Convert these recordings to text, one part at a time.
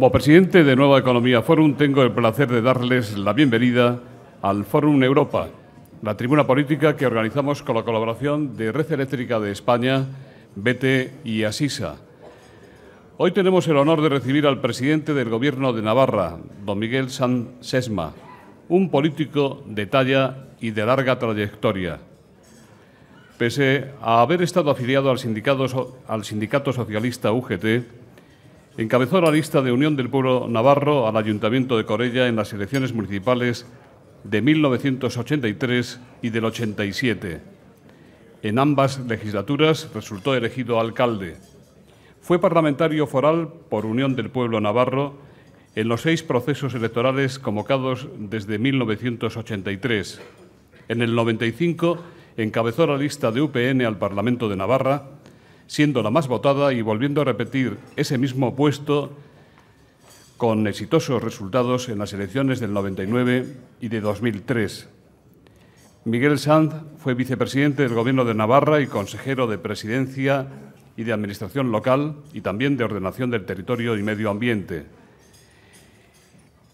Como presidente de Nueva Economía Forum, tengo el placer de darles la bienvenida al Forum Europa, la tribuna política que organizamos con la colaboración de Red Eléctrica de España, BT y Asisa. Hoy tenemos el honor de recibir al presidente del Gobierno de Navarra, don Miguel San Sesma, un político de talla y de larga trayectoria. Pese a haber estado afiliado al sindicato Socialista UGT, encabezó la lista de Unión del Pueblo Navarro al Ayuntamiento de Corella en las elecciones municipales de 1983 y del 87. En ambas legislaturas resultó elegido alcalde. Fue parlamentario foral por Unión del Pueblo Navarro en los seis procesos electorales convocados desde 1983. En el 95 encabezó la lista de UPN al Parlamento de Navarra siendo la más votada y volviendo a repetir ese mismo puesto con exitosos resultados en las elecciones del 99 y de 2003. Miguel Sanz fue vicepresidente del Gobierno de Navarra y consejero de Presidencia y de Administración Local y también de Ordenación del Territorio y Medio Ambiente.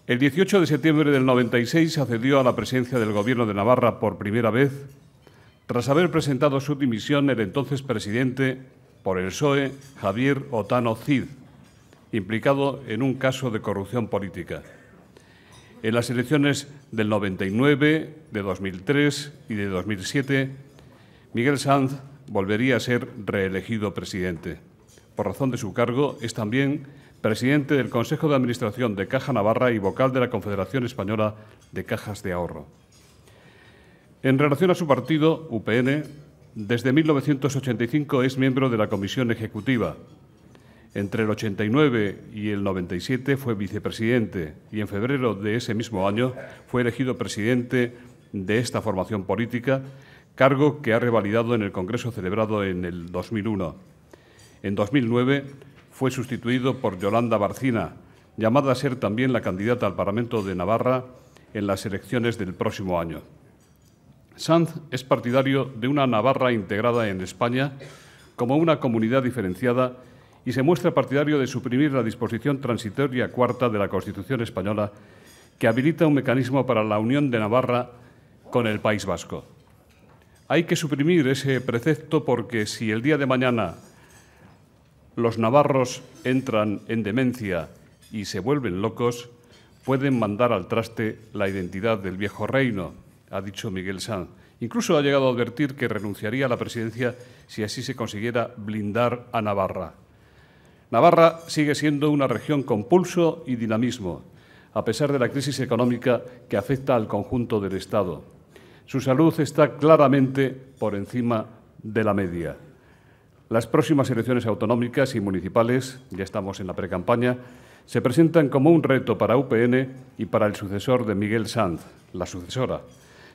El 18 de septiembre del 96 accedió a la presidencia del Gobierno de Navarra por primera vez, tras haber presentado su dimisión el entonces presidente por el PSOE Javier Otano Cid, implicado en un caso de corrupción política. En las elecciones del 99, de 2003 y de 2007, Miguel Sanz volvería a ser reelegido presidente. Por razón de su cargo, es también presidente del Consejo de Administración de Caja Navarra y vocal de la Confederación Española de Cajas de Ahorro. En relación a su partido, UPN, desde 1985 es miembro de la Comisión Ejecutiva. Entre el 89 y el 97 fue vicepresidente y en febrero de ese mismo año fue elegido presidente de esta formación política, cargo que ha revalidado en el Congreso celebrado en el 2001. En 2009 fue sustituido por Yolanda Barcina, llamada a ser también la candidata al Parlamento de Navarra en las elecciones del próximo año. Sanz es partidario de una Navarra integrada en España como una comunidad diferenciada y se muestra partidario de suprimir la disposición transitoria cuarta de la Constitución española que habilita un mecanismo para la unión de Navarra con el País Vasco. Hay que suprimir ese precepto porque si el día de mañana los navarros entran en demencia y se vuelven locos, pueden mandar al traste la identidad del viejo reino ha dicho Miguel Sanz. Incluso ha llegado a advertir que renunciaría a la presidencia si así se consiguiera blindar a Navarra. Navarra sigue siendo una región con pulso y dinamismo, a pesar de la crisis económica que afecta al conjunto del Estado. Su salud está claramente por encima de la media. Las próximas elecciones autonómicas y municipales, ya estamos en la precampaña, se presentan como un reto para UPN y para el sucesor de Miguel Sanz, la sucesora,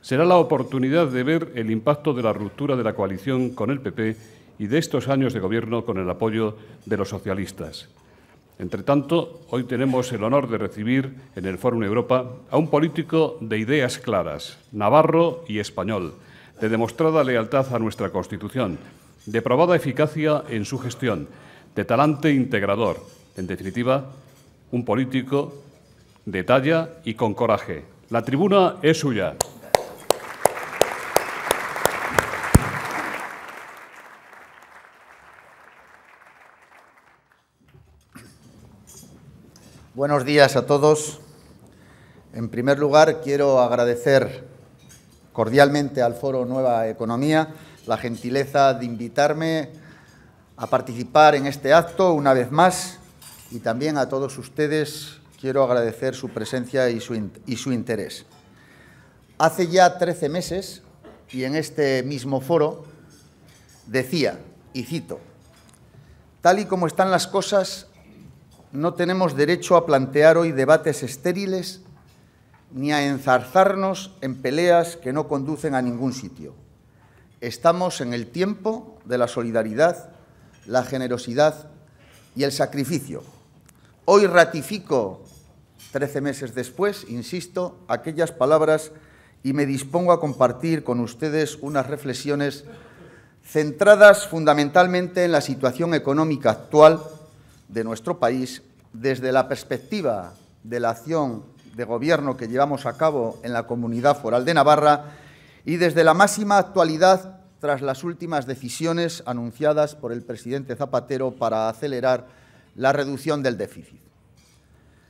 será la oportunidad de ver el impacto de la ruptura de la coalición con el PP y de estos años de gobierno con el apoyo de los socialistas. Entre tanto, hoy tenemos el honor de recibir en el Fórum Europa a un político de ideas claras, navarro y español, de demostrada lealtad a nuestra Constitución, de probada eficacia en su gestión, de talante integrador, en definitiva, un político de talla y con coraje. La tribuna es suya. Buenos días a todos. En primer lugar, quiero agradecer cordialmente al Foro Nueva Economía la gentileza de invitarme a participar en este acto una vez más y también a todos ustedes quiero agradecer su presencia y su, interés. Hace ya 13 meses, y en este mismo foro, decía, y cito, tal y como están las cosas, no tenemos derecho a plantear hoy debates estériles ni a enzarzarnos en peleas que no conducen a ningún sitio. Estamos en el tiempo de la solidaridad, la generosidad y el sacrificio. Hoy ratifico, trece meses después, insisto, aquellas palabras y me dispongo a compartir con ustedes unas reflexiones centradas fundamentalmente en la situación económica actual de nuestro país, desde la perspectiva de la acción de gobierno que llevamos a cabo en la Comunidad Foral de Navarra y desde la máxima actualidad tras las últimas decisiones anunciadas por el presidente Zapatero para acelerar la reducción del déficit.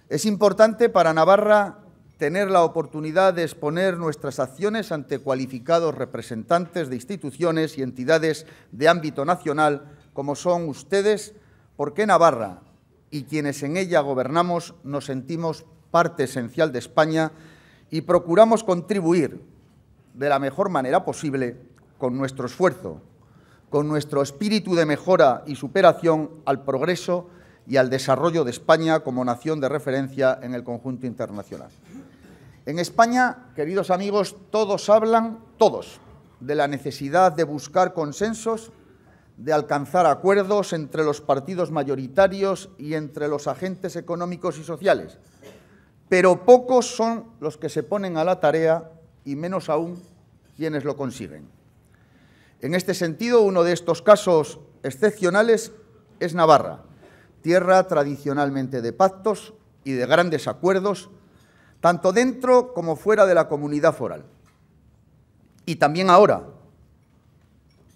Es importante para Navarra tener la oportunidad de exponer nuestras acciones ante cualificados representantes de instituciones y entidades de ámbito nacional, como son ustedes, porque Navarra y quienes en ella gobernamos nos sentimos parte esencial de España y procuramos contribuir de la mejor manera posible con nuestro esfuerzo, con nuestro espíritu de mejora y superación al progreso y al desarrollo de España como nación de referencia en el conjunto internacional. En España, queridos amigos, todos hablan, todos, de la necesidad de buscar consensos de alcanzar acuerdos entre los partidos mayoritarios y entre los agentes económicos y sociales, pero pocos son los que se ponen a la tarea y menos aún quienes lo consiguen. En este sentido, uno de estos casos excepcionales es Navarra, tierra tradicionalmente de pactos y de grandes acuerdos, tanto dentro como fuera de la comunidad foral. Y también ahora,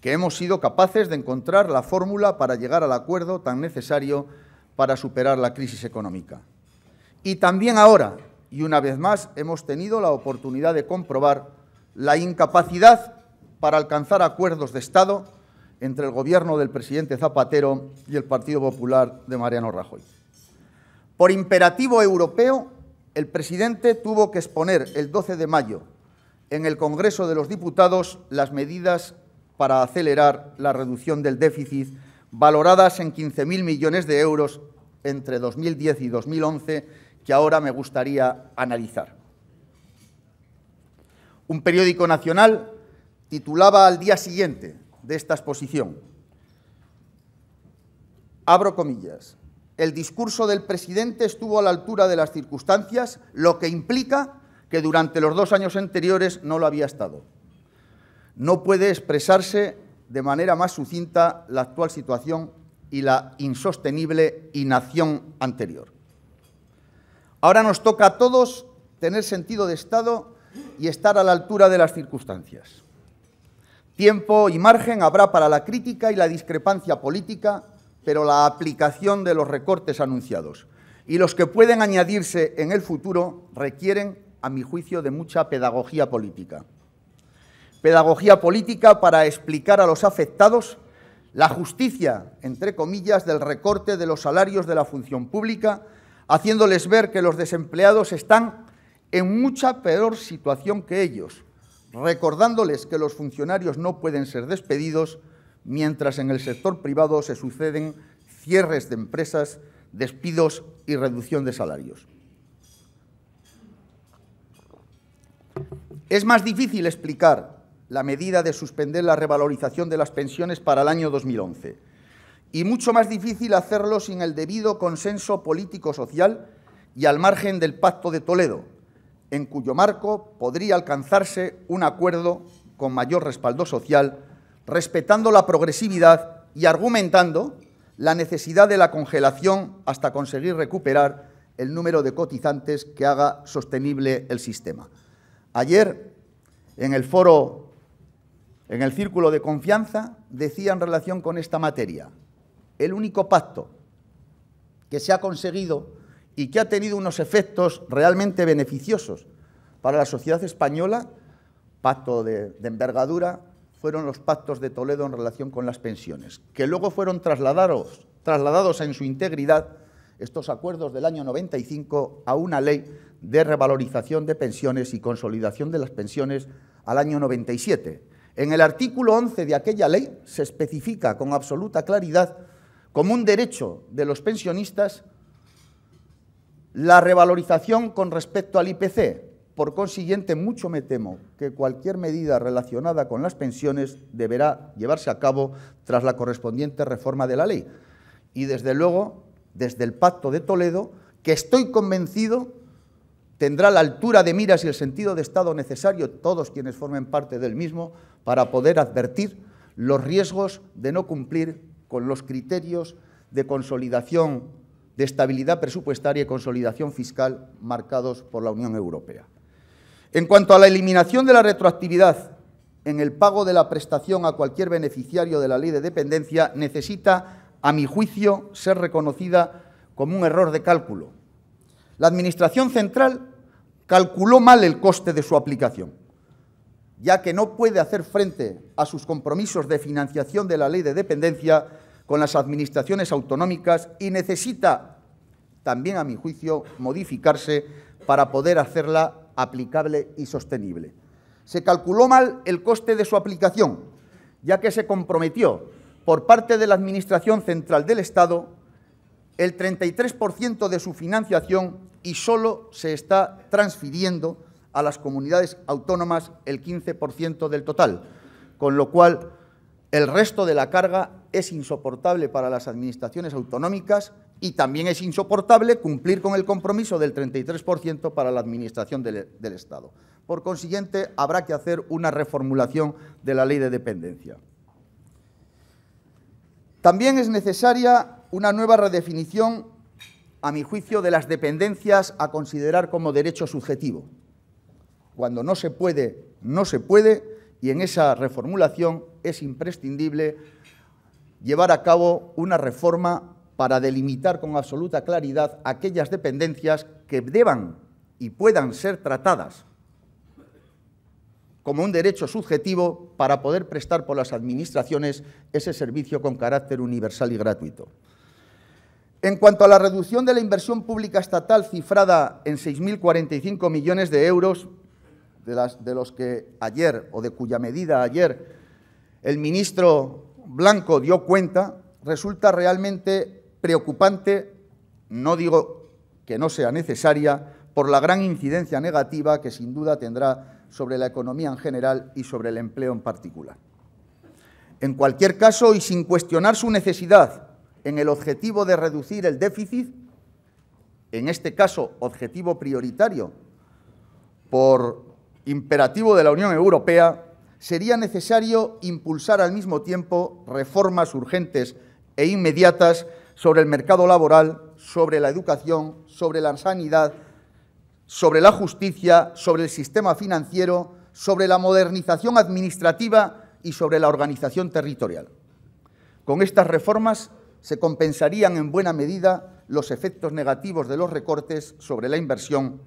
que hemos sido capaces de encontrar la fórmula para llegar al acuerdo tan necesario para superar la crisis económica. Y también ahora, y una vez más, hemos tenido la oportunidad de comprobar la incapacidad para alcanzar acuerdos de Estado entre el gobierno del presidente Zapatero y el Partido Popular de Mariano Rajoy. Por imperativo europeo, el presidente tuvo que exponer el 12 de mayo en el Congreso de los Diputados las medidas para acelerar la reducción del déficit, valoradas en 15.000 millones de euros entre 2010 y 2011, que ahora me gustaría analizar. Un periódico nacional titulaba al día siguiente de esta exposición, abro comillas, el discurso del presidente estuvo a la altura de las circunstancias, lo que implica que durante los dos años anteriores no lo había estado no puede expresarse de manera más sucinta la actual situación y la insostenible inacción anterior. Ahora nos toca a todos tener sentido de Estado y estar a la altura de las circunstancias. Tiempo y margen habrá para la crítica y la discrepancia política, pero la aplicación de los recortes anunciados y los que pueden añadirse en el futuro requieren, a mi juicio, de mucha pedagogía política pedagogía política para explicar a los afectados la justicia, entre comillas, del recorte de los salarios de la función pública, haciéndoles ver que los desempleados están en mucha peor situación que ellos, recordándoles que los funcionarios no pueden ser despedidos, mientras en el sector privado se suceden cierres de empresas, despidos y reducción de salarios. Es más difícil explicar la medida de suspender la revalorización de las pensiones para el año 2011. Y mucho más difícil hacerlo sin el debido consenso político-social y al margen del Pacto de Toledo, en cuyo marco podría alcanzarse un acuerdo con mayor respaldo social, respetando la progresividad y argumentando la necesidad de la congelación hasta conseguir recuperar el número de cotizantes que haga sostenible el sistema. Ayer, en el foro en el círculo de confianza, decía en relación con esta materia, el único pacto que se ha conseguido y que ha tenido unos efectos realmente beneficiosos para la sociedad española, pacto de, envergadura, fueron los pactos de Toledo en relación con las pensiones, que luego fueron trasladados, trasladados en su integridad estos acuerdos del año 95 a una ley de revalorización de pensiones y consolidación de las pensiones al año 97 en el artículo 11 de aquella ley se especifica con absoluta claridad como un derecho de los pensionistas la revalorización con respecto al IPC. Por consiguiente, mucho me temo que cualquier medida relacionada con las pensiones deberá llevarse a cabo tras la correspondiente reforma de la ley. Y desde luego, desde el Pacto de Toledo, que estoy convencido tendrá la altura de miras y el sentido de Estado necesario todos quienes formen parte del mismo para poder advertir los riesgos de no cumplir con los criterios de consolidación, de estabilidad presupuestaria y consolidación fiscal marcados por la Unión Europea. En cuanto a la eliminación de la retroactividad en el pago de la prestación a cualquier beneficiario de la ley de dependencia, necesita, a mi juicio, ser reconocida como un error de cálculo la Administración Central calculó mal el coste de su aplicación, ya que no puede hacer frente a sus compromisos de financiación de la ley de dependencia con las administraciones autonómicas y necesita, también a mi juicio, modificarse para poder hacerla aplicable y sostenible. Se calculó mal el coste de su aplicación, ya que se comprometió por parte de la Administración Central del Estado el 33% de su financiación y solo se está transfiriendo a las comunidades autónomas el 15% del total, con lo cual el resto de la carga es insoportable para las administraciones autonómicas y también es insoportable cumplir con el compromiso del 33% para la administración del, Estado. Por consiguiente, habrá que hacer una reformulación de la ley de dependencia. También es necesaria una nueva redefinición, a mi juicio, de las dependencias a considerar como derecho subjetivo. Cuando no se puede, no se puede, y en esa reformulación es imprescindible llevar a cabo una reforma para delimitar con absoluta claridad aquellas dependencias que deban y puedan ser tratadas como un derecho subjetivo para poder prestar por las administraciones ese servicio con carácter universal y gratuito. En cuanto a la reducción de la inversión pública estatal cifrada en 6.045 millones de euros, de, de los que ayer o de cuya medida ayer el ministro Blanco dio cuenta, resulta realmente preocupante, no digo que no sea necesaria, por la gran incidencia negativa que sin duda tendrá sobre la economía en general y sobre el empleo en particular. En cualquier caso, y sin cuestionar su necesidad, en el objetivo de reducir el déficit, en este caso objetivo prioritario por imperativo de la Unión Europea, sería necesario impulsar al mismo tiempo reformas urgentes e inmediatas sobre el mercado laboral, sobre la educación, sobre la sanidad, sobre la justicia, sobre el sistema financiero, sobre la modernización administrativa y sobre la organización territorial. Con estas reformas se compensarían en buena medida los efectos negativos de los recortes sobre la inversión,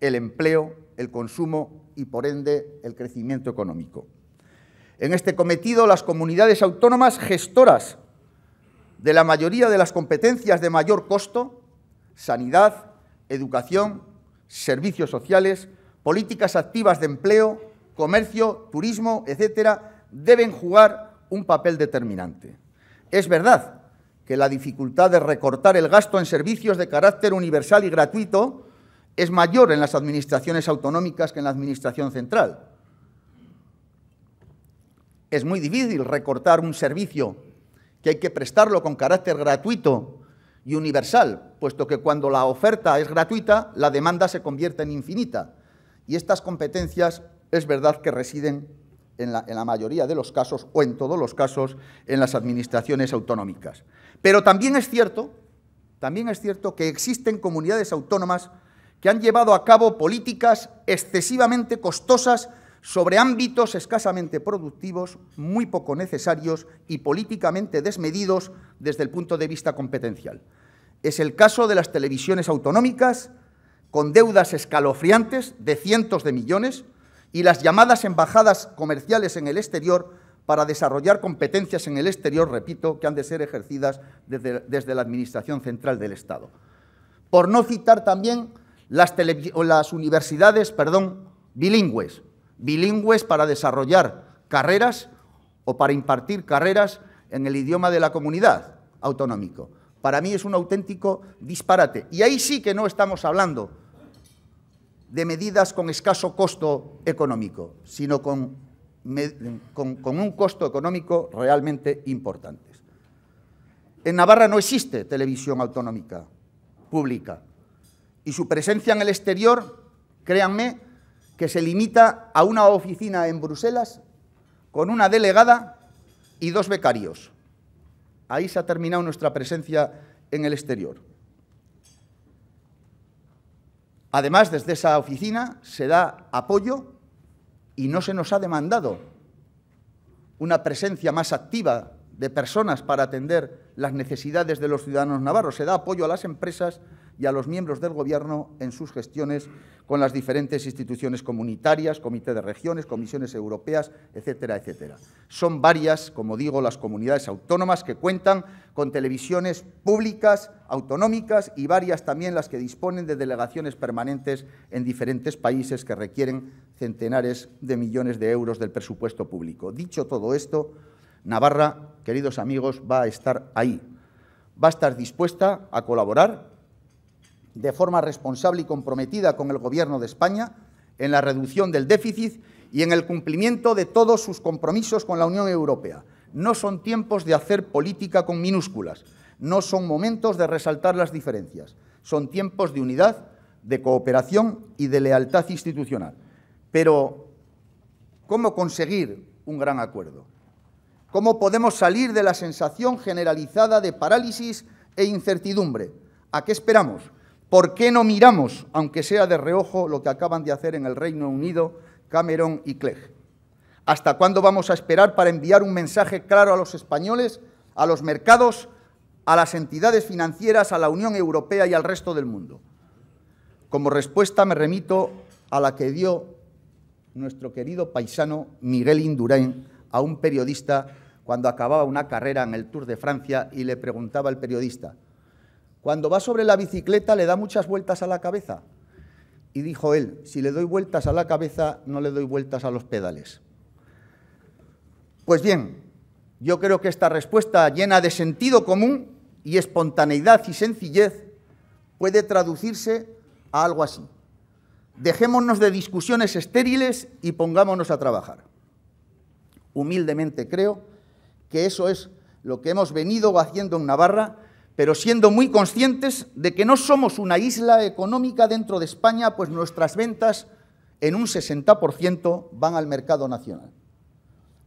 el empleo, el consumo y, por ende, el crecimiento económico. En este cometido, las comunidades autónomas gestoras de la mayoría de las competencias de mayor costo, sanidad, educación, servicios sociales, políticas activas de empleo, comercio, turismo, etcétera, deben jugar un papel determinante. Es verdad que la dificultad de recortar el gasto en servicios de carácter universal y gratuito es mayor en las administraciones autonómicas que en la administración central. Es muy difícil recortar un servicio que hay que prestarlo con carácter gratuito y universal, puesto que cuando la oferta es gratuita, la demanda se convierte en infinita. Y estas competencias es verdad que residen en la, mayoría de los casos, o en todos los casos, en las administraciones autonómicas. Pero también es cierto, también es cierto que existen comunidades autónomas que han llevado a cabo políticas excesivamente costosas sobre ámbitos escasamente productivos, muy poco necesarios y políticamente desmedidos desde el punto de vista competencial. Es el caso de las televisiones autonómicas, con deudas escalofriantes de cientos de millones, y las llamadas embajadas comerciales en el exterior, para desarrollar competencias en el exterior, repito, que han de ser ejercidas desde, la Administración Central del Estado. Por no citar también las, universidades perdón, bilingües, bilingües para desarrollar carreras o para impartir carreras en el idioma de la comunidad autonómico. Para mí es un auténtico disparate. Y ahí sí que no estamos hablando de medidas con escaso costo económico, sino con con, un costo económico realmente importante. En Navarra no existe televisión autonómica pública y su presencia en el exterior, créanme, que se limita a una oficina en Bruselas con una delegada y dos becarios. Ahí se ha terminado nuestra presencia en el exterior. Además, desde esa oficina se da apoyo y no se nos ha demandado una presencia más activa de personas para atender las necesidades de los ciudadanos navarros. Se da apoyo a las empresas y a los miembros del Gobierno en sus gestiones con las diferentes instituciones comunitarias, Comité de Regiones, Comisiones Europeas, etcétera, etcétera. Son varias, como digo, las comunidades autónomas que cuentan con televisiones públicas, autonómicas y varias también las que disponen de delegaciones permanentes en diferentes países que requieren centenares de millones de euros del presupuesto público. Dicho todo esto, Navarra, queridos amigos, va a estar ahí. Va a estar dispuesta a colaborar de forma responsable y comprometida con el Gobierno de España en la reducción del déficit y en el cumplimiento de todos sus compromisos con la Unión Europea. No son tiempos de hacer política con minúsculas, no son momentos de resaltar las diferencias, son tiempos de unidad, de cooperación y de lealtad institucional. Pero, ¿cómo conseguir un gran acuerdo? ¿Cómo podemos salir de la sensación generalizada de parálisis e incertidumbre? ¿A qué esperamos? ¿Por qué no miramos, aunque sea de reojo, lo que acaban de hacer en el Reino Unido Cameron y Clegg? ¿Hasta cuándo vamos a esperar para enviar un mensaje claro a los españoles, a los mercados, a las entidades financieras, a la Unión Europea y al resto del mundo? Como respuesta me remito a la que dio nuestro querido paisano Miguel Indurain a un periodista cuando acababa una carrera en el Tour de Francia y le preguntaba al periodista, cuando va sobre la bicicleta le da muchas vueltas a la cabeza. Y dijo él, si le doy vueltas a la cabeza, no le doy vueltas a los pedales. Pues bien, yo creo que esta respuesta llena de sentido común y espontaneidad y sencillez puede traducirse a algo así. Dejémonos de discusiones estériles y pongámonos a trabajar. Humildemente creo que eso es lo que hemos venido haciendo en Navarra, pero siendo muy conscientes de que no somos una isla económica dentro de España, pues nuestras ventas en un 60% van al mercado nacional.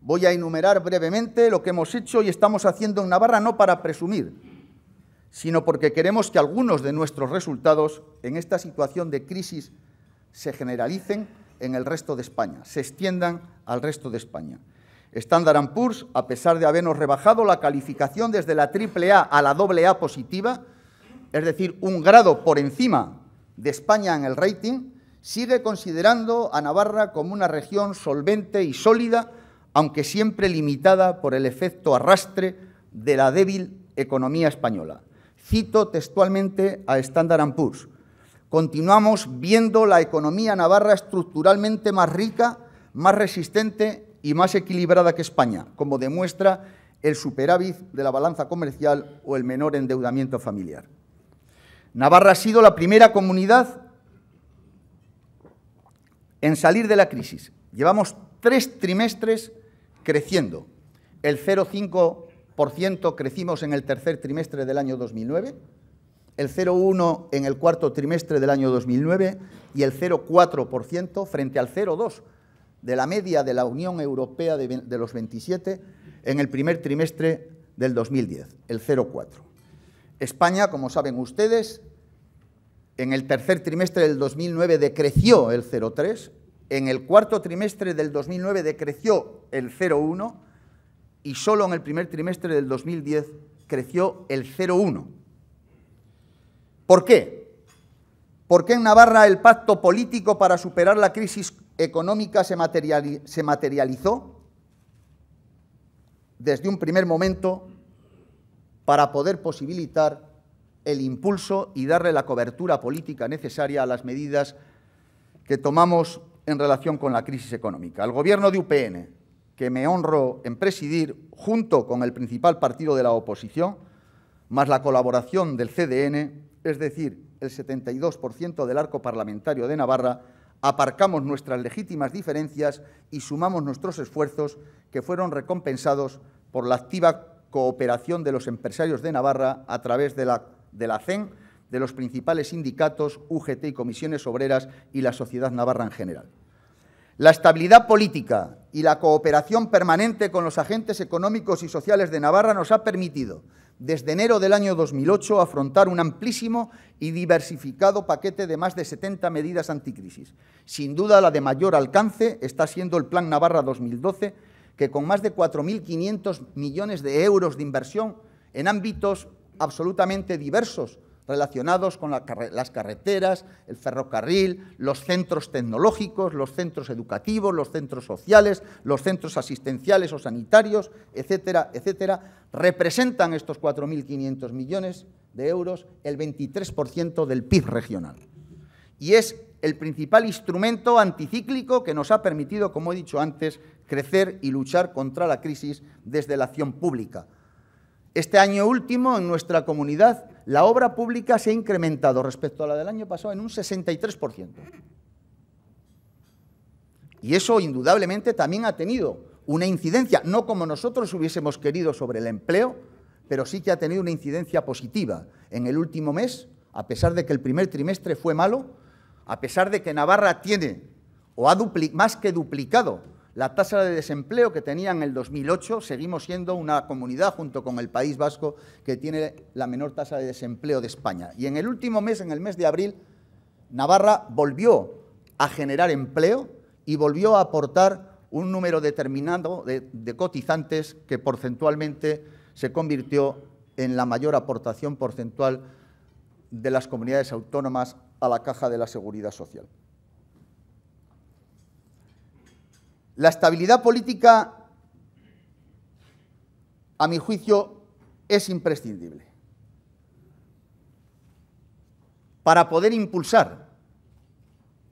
Voy a enumerar brevemente lo que hemos hecho y estamos haciendo en Navarra no para presumir, sino porque queremos que algunos de nuestros resultados en esta situación de crisis se generalicen en el resto de España, se extiendan al resto de España. Standard Poor's, a pesar de habernos rebajado la calificación desde la triple a la AA positiva, es decir, un grado por encima de España en el rating, sigue considerando a Navarra como una región solvente y sólida, aunque siempre limitada por el efecto arrastre de la débil economía española. Cito textualmente a Standard Poor's continuamos viendo la economía navarra estructuralmente más rica, más resistente y más equilibrada que España, como demuestra el superávit de la balanza comercial o el menor endeudamiento familiar. Navarra ha sido la primera comunidad en salir de la crisis. Llevamos tres trimestres creciendo. El 0,5% crecimos en el tercer trimestre del año 2009 el 0,1 en el cuarto trimestre del año 2009 y el 0,4% frente al 0,2 de la media de la Unión Europea de, los 27 en el primer trimestre del 2010, el 0,4. España, como saben ustedes, en el tercer trimestre del 2009 decreció el 0,3, en el cuarto trimestre del 2009 decreció el 0,1 y solo en el primer trimestre del 2010 creció el 0,1 ¿Por qué? ¿Por qué en Navarra el pacto político para superar la crisis económica se, materializó? Desde un primer momento, para poder posibilitar el impulso y darle la cobertura política necesaria a las medidas que tomamos en relación con la crisis económica. El Gobierno de UPN, que me honro en presidir, junto con el principal partido de la oposición, más la colaboración del CDN, es decir, el 72% del arco parlamentario de Navarra, aparcamos nuestras legítimas diferencias y sumamos nuestros esfuerzos que fueron recompensados por la activa cooperación de los empresarios de Navarra a través de la, CEN, de los principales sindicatos, UGT y comisiones obreras y la sociedad navarra en general. La estabilidad política y la cooperación permanente con los agentes económicos y sociales de Navarra nos ha permitido desde enero del año 2008 afrontar un amplísimo y diversificado paquete de más de 70 medidas anticrisis. Sin duda, la de mayor alcance está siendo el Plan Navarra 2012, que con más de 4.500 millones de euros de inversión en ámbitos absolutamente diversos, relacionados con las carreteras, el ferrocarril, los centros tecnológicos, los centros educativos, los centros sociales, los centros asistenciales o sanitarios, etcétera, etcétera, representan estos 4.500 millones de euros el 23% del PIB regional. Y es el principal instrumento anticíclico que nos ha permitido, como he dicho antes, crecer y luchar contra la crisis desde la acción pública. Este año último, en nuestra comunidad, la obra pública se ha incrementado respecto a la del año pasado en un 63%. Y eso indudablemente también ha tenido una incidencia, no como nosotros hubiésemos querido sobre el empleo, pero sí que ha tenido una incidencia positiva. En el último mes, a pesar de que el primer trimestre fue malo, a pesar de que Navarra tiene o ha más que duplicado la tasa de desempleo que tenía en el 2008, seguimos siendo una comunidad junto con el País Vasco que tiene la menor tasa de desempleo de España. Y en el último mes, en el mes de abril, Navarra volvió a generar empleo y volvió a aportar un número determinado de, de cotizantes que porcentualmente se convirtió en la mayor aportación porcentual de las comunidades autónomas a la caja de la seguridad social. La estabilidad política, a mi juicio, es imprescindible para poder impulsar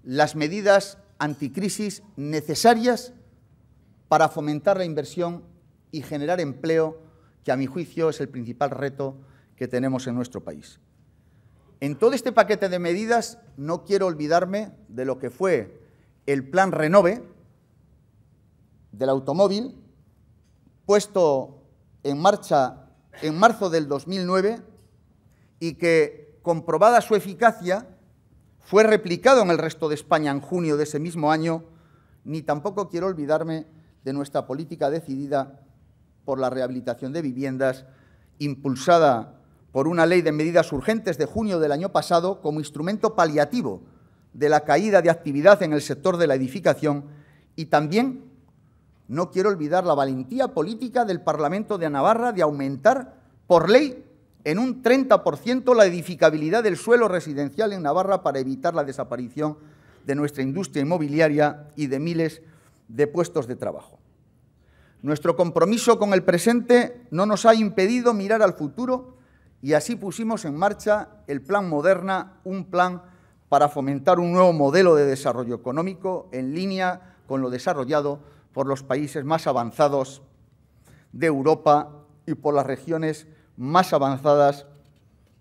las medidas anticrisis necesarias para fomentar la inversión y generar empleo, que a mi juicio es el principal reto que tenemos en nuestro país. En todo este paquete de medidas no quiero olvidarme de lo que fue el Plan Renove, del automóvil, puesto en marcha en marzo del 2009 y que, comprobada su eficacia, fue replicado en el resto de España en junio de ese mismo año, ni tampoco quiero olvidarme de nuestra política decidida por la rehabilitación de viviendas, impulsada por una ley de medidas urgentes de junio del año pasado como instrumento paliativo de la caída de actividad en el sector de la edificación y también no quiero olvidar la valentía política del Parlamento de Navarra de aumentar por ley en un 30% la edificabilidad del suelo residencial en Navarra para evitar la desaparición de nuestra industria inmobiliaria y de miles de puestos de trabajo. Nuestro compromiso con el presente no nos ha impedido mirar al futuro y así pusimos en marcha el Plan Moderna, un plan para fomentar un nuevo modelo de desarrollo económico en línea con lo desarrollado por los países más avanzados de Europa y por las regiones más avanzadas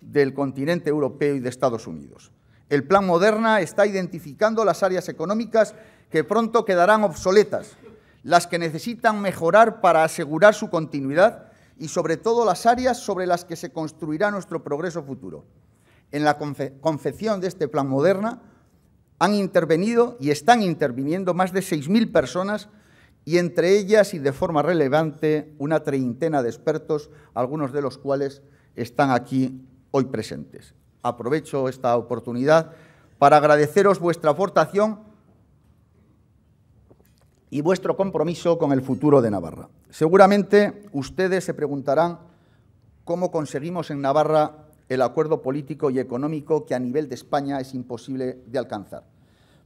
del continente europeo y de Estados Unidos. El Plan Moderna está identificando las áreas económicas que pronto quedarán obsoletas, las que necesitan mejorar para asegurar su continuidad y sobre todo las áreas sobre las que se construirá nuestro progreso futuro. En la concepción de este Plan Moderna han intervenido y están interviniendo más de 6.000 personas y entre ellas y de forma relevante una treintena de expertos, algunos de los cuales están aquí hoy presentes. Aprovecho esta oportunidad para agradeceros vuestra aportación y vuestro compromiso con el futuro de Navarra. Seguramente ustedes se preguntarán cómo conseguimos en Navarra el acuerdo político y económico que a nivel de España es imposible de alcanzar.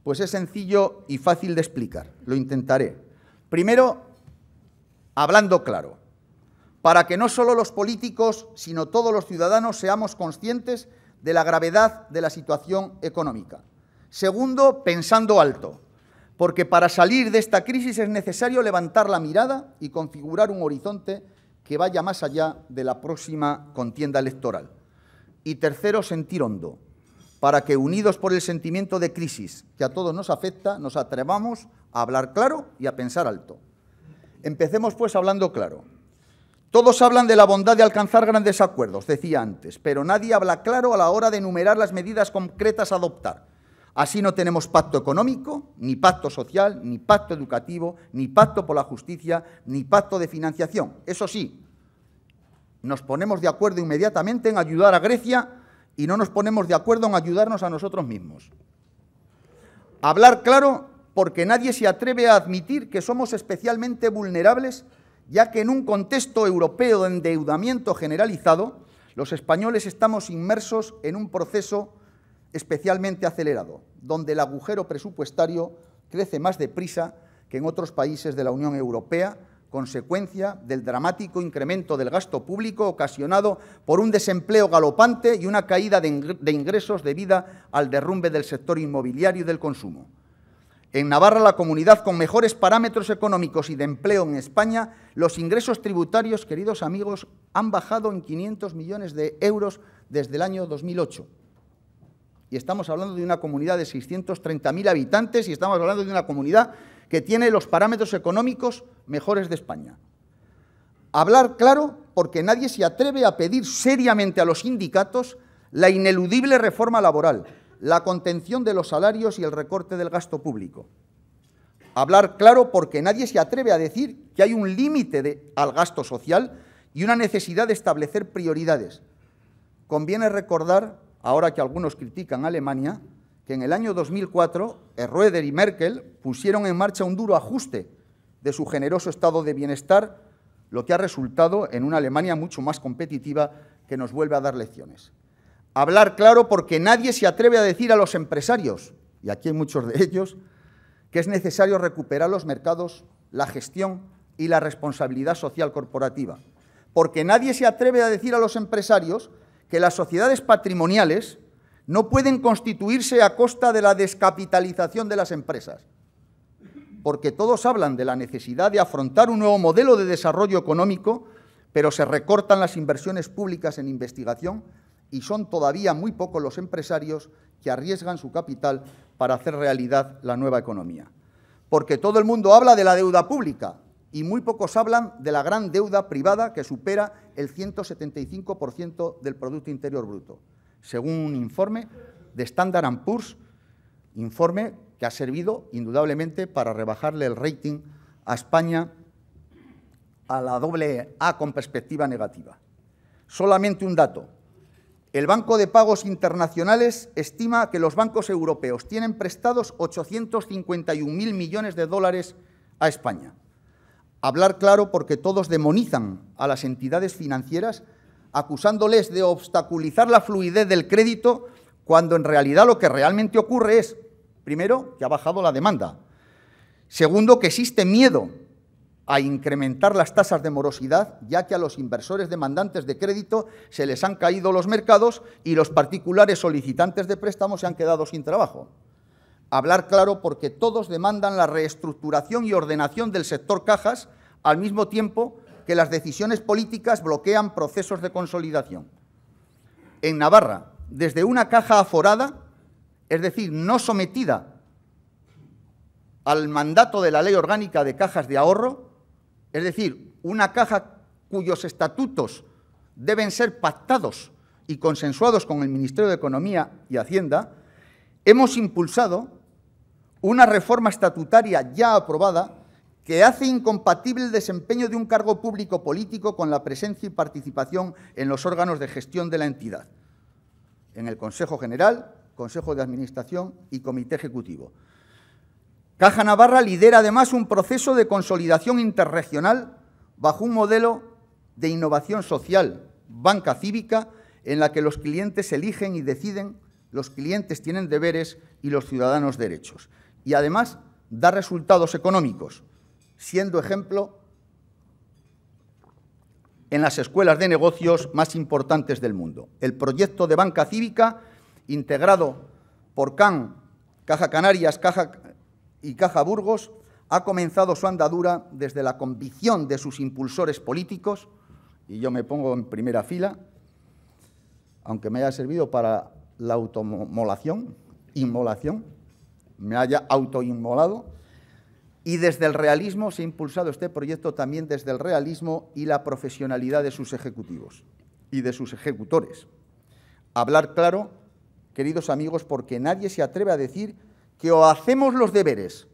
Pues es sencillo y fácil de explicar. Lo intentaré. Primero, hablando claro, para que no solo los políticos, sino todos los ciudadanos seamos conscientes de la gravedad de la situación económica. Segundo, pensando alto, porque para salir de esta crisis es necesario levantar la mirada y configurar un horizonte que vaya más allá de la próxima contienda electoral. Y tercero, sentir hondo, para que unidos por el sentimiento de crisis que a todos nos afecta, nos atrevamos a hablar claro y a pensar alto. Empecemos pues hablando claro. Todos hablan de la bondad de alcanzar grandes acuerdos, decía antes, pero nadie habla claro a la hora de enumerar las medidas concretas a adoptar. Así no tenemos pacto económico, ni pacto social, ni pacto educativo, ni pacto por la justicia, ni pacto de financiación. Eso sí, nos ponemos de acuerdo inmediatamente en ayudar a Grecia y no nos ponemos de acuerdo en ayudarnos a nosotros mismos. Hablar claro porque nadie se atreve a admitir que somos especialmente vulnerables, ya que en un contexto europeo de endeudamiento generalizado, los españoles estamos inmersos en un proceso especialmente acelerado, donde el agujero presupuestario crece más deprisa que en otros países de la Unión Europea, consecuencia del dramático incremento del gasto público ocasionado por un desempleo galopante y una caída de ingresos debida al derrumbe del sector inmobiliario y del consumo. En Navarra, la comunidad con mejores parámetros económicos y de empleo en España, los ingresos tributarios, queridos amigos, han bajado en 500 millones de euros desde el año 2008. Y estamos hablando de una comunidad de 630.000 habitantes y estamos hablando de una comunidad que tiene los parámetros económicos mejores de España. Hablar claro porque nadie se atreve a pedir seriamente a los sindicatos la ineludible reforma laboral la contención de los salarios y el recorte del gasto público. Hablar claro porque nadie se atreve a decir que hay un límite al gasto social y una necesidad de establecer prioridades. Conviene recordar, ahora que algunos critican a Alemania, que en el año 2004 Schröder eh, y Merkel pusieron en marcha un duro ajuste de su generoso estado de bienestar, lo que ha resultado en una Alemania mucho más competitiva que nos vuelve a dar lecciones hablar claro porque nadie se atreve a decir a los empresarios, y aquí hay muchos de ellos, que es necesario recuperar los mercados, la gestión y la responsabilidad social corporativa. Porque nadie se atreve a decir a los empresarios que las sociedades patrimoniales no pueden constituirse a costa de la descapitalización de las empresas. Porque todos hablan de la necesidad de afrontar un nuevo modelo de desarrollo económico, pero se recortan las inversiones públicas en investigación y son todavía muy pocos los empresarios que arriesgan su capital para hacer realidad la nueva economía. Porque todo el mundo habla de la deuda pública y muy pocos hablan de la gran deuda privada que supera el 175% del Producto Interior Bruto, según un informe de Standard Poor's, informe que ha servido indudablemente para rebajarle el rating a España a la doble A con perspectiva negativa. Solamente un dato, el Banco de Pagos Internacionales estima que los bancos europeos tienen prestados 851.000 millones de dólares a España. Hablar claro porque todos demonizan a las entidades financieras acusándoles de obstaculizar la fluidez del crédito cuando en realidad lo que realmente ocurre es, primero, que ha bajado la demanda. Segundo, que existe miedo a incrementar las tasas de morosidad, ya que a los inversores demandantes de crédito se les han caído los mercados y los particulares solicitantes de préstamos se han quedado sin trabajo. Hablar claro porque todos demandan la reestructuración y ordenación del sector cajas, al mismo tiempo que las decisiones políticas bloquean procesos de consolidación. En Navarra, desde una caja aforada, es decir, no sometida al mandato de la Ley Orgánica de Cajas de Ahorro, es decir, una caja cuyos estatutos deben ser pactados y consensuados con el Ministerio de Economía y Hacienda, hemos impulsado una reforma estatutaria ya aprobada que hace incompatible el desempeño de un cargo público político con la presencia y participación en los órganos de gestión de la entidad, en el Consejo General, Consejo de Administración y Comité Ejecutivo. Caja Navarra lidera además un proceso de consolidación interregional bajo un modelo de innovación social, banca cívica, en la que los clientes eligen y deciden, los clientes tienen deberes y los ciudadanos derechos. Y además da resultados económicos, siendo ejemplo en las escuelas de negocios más importantes del mundo. El proyecto de banca cívica, integrado por CAN, Caja Canarias, Caja y Caja Burgos ha comenzado su andadura desde la convicción de sus impulsores políticos, y yo me pongo en primera fila, aunque me haya servido para la automolación, inmolación, me haya autoinmolado, y desde el realismo se ha impulsado este proyecto también desde el realismo y la profesionalidad de sus ejecutivos y de sus ejecutores. Hablar claro, queridos amigos, porque nadie se atreve a decir que o hacemos los deberes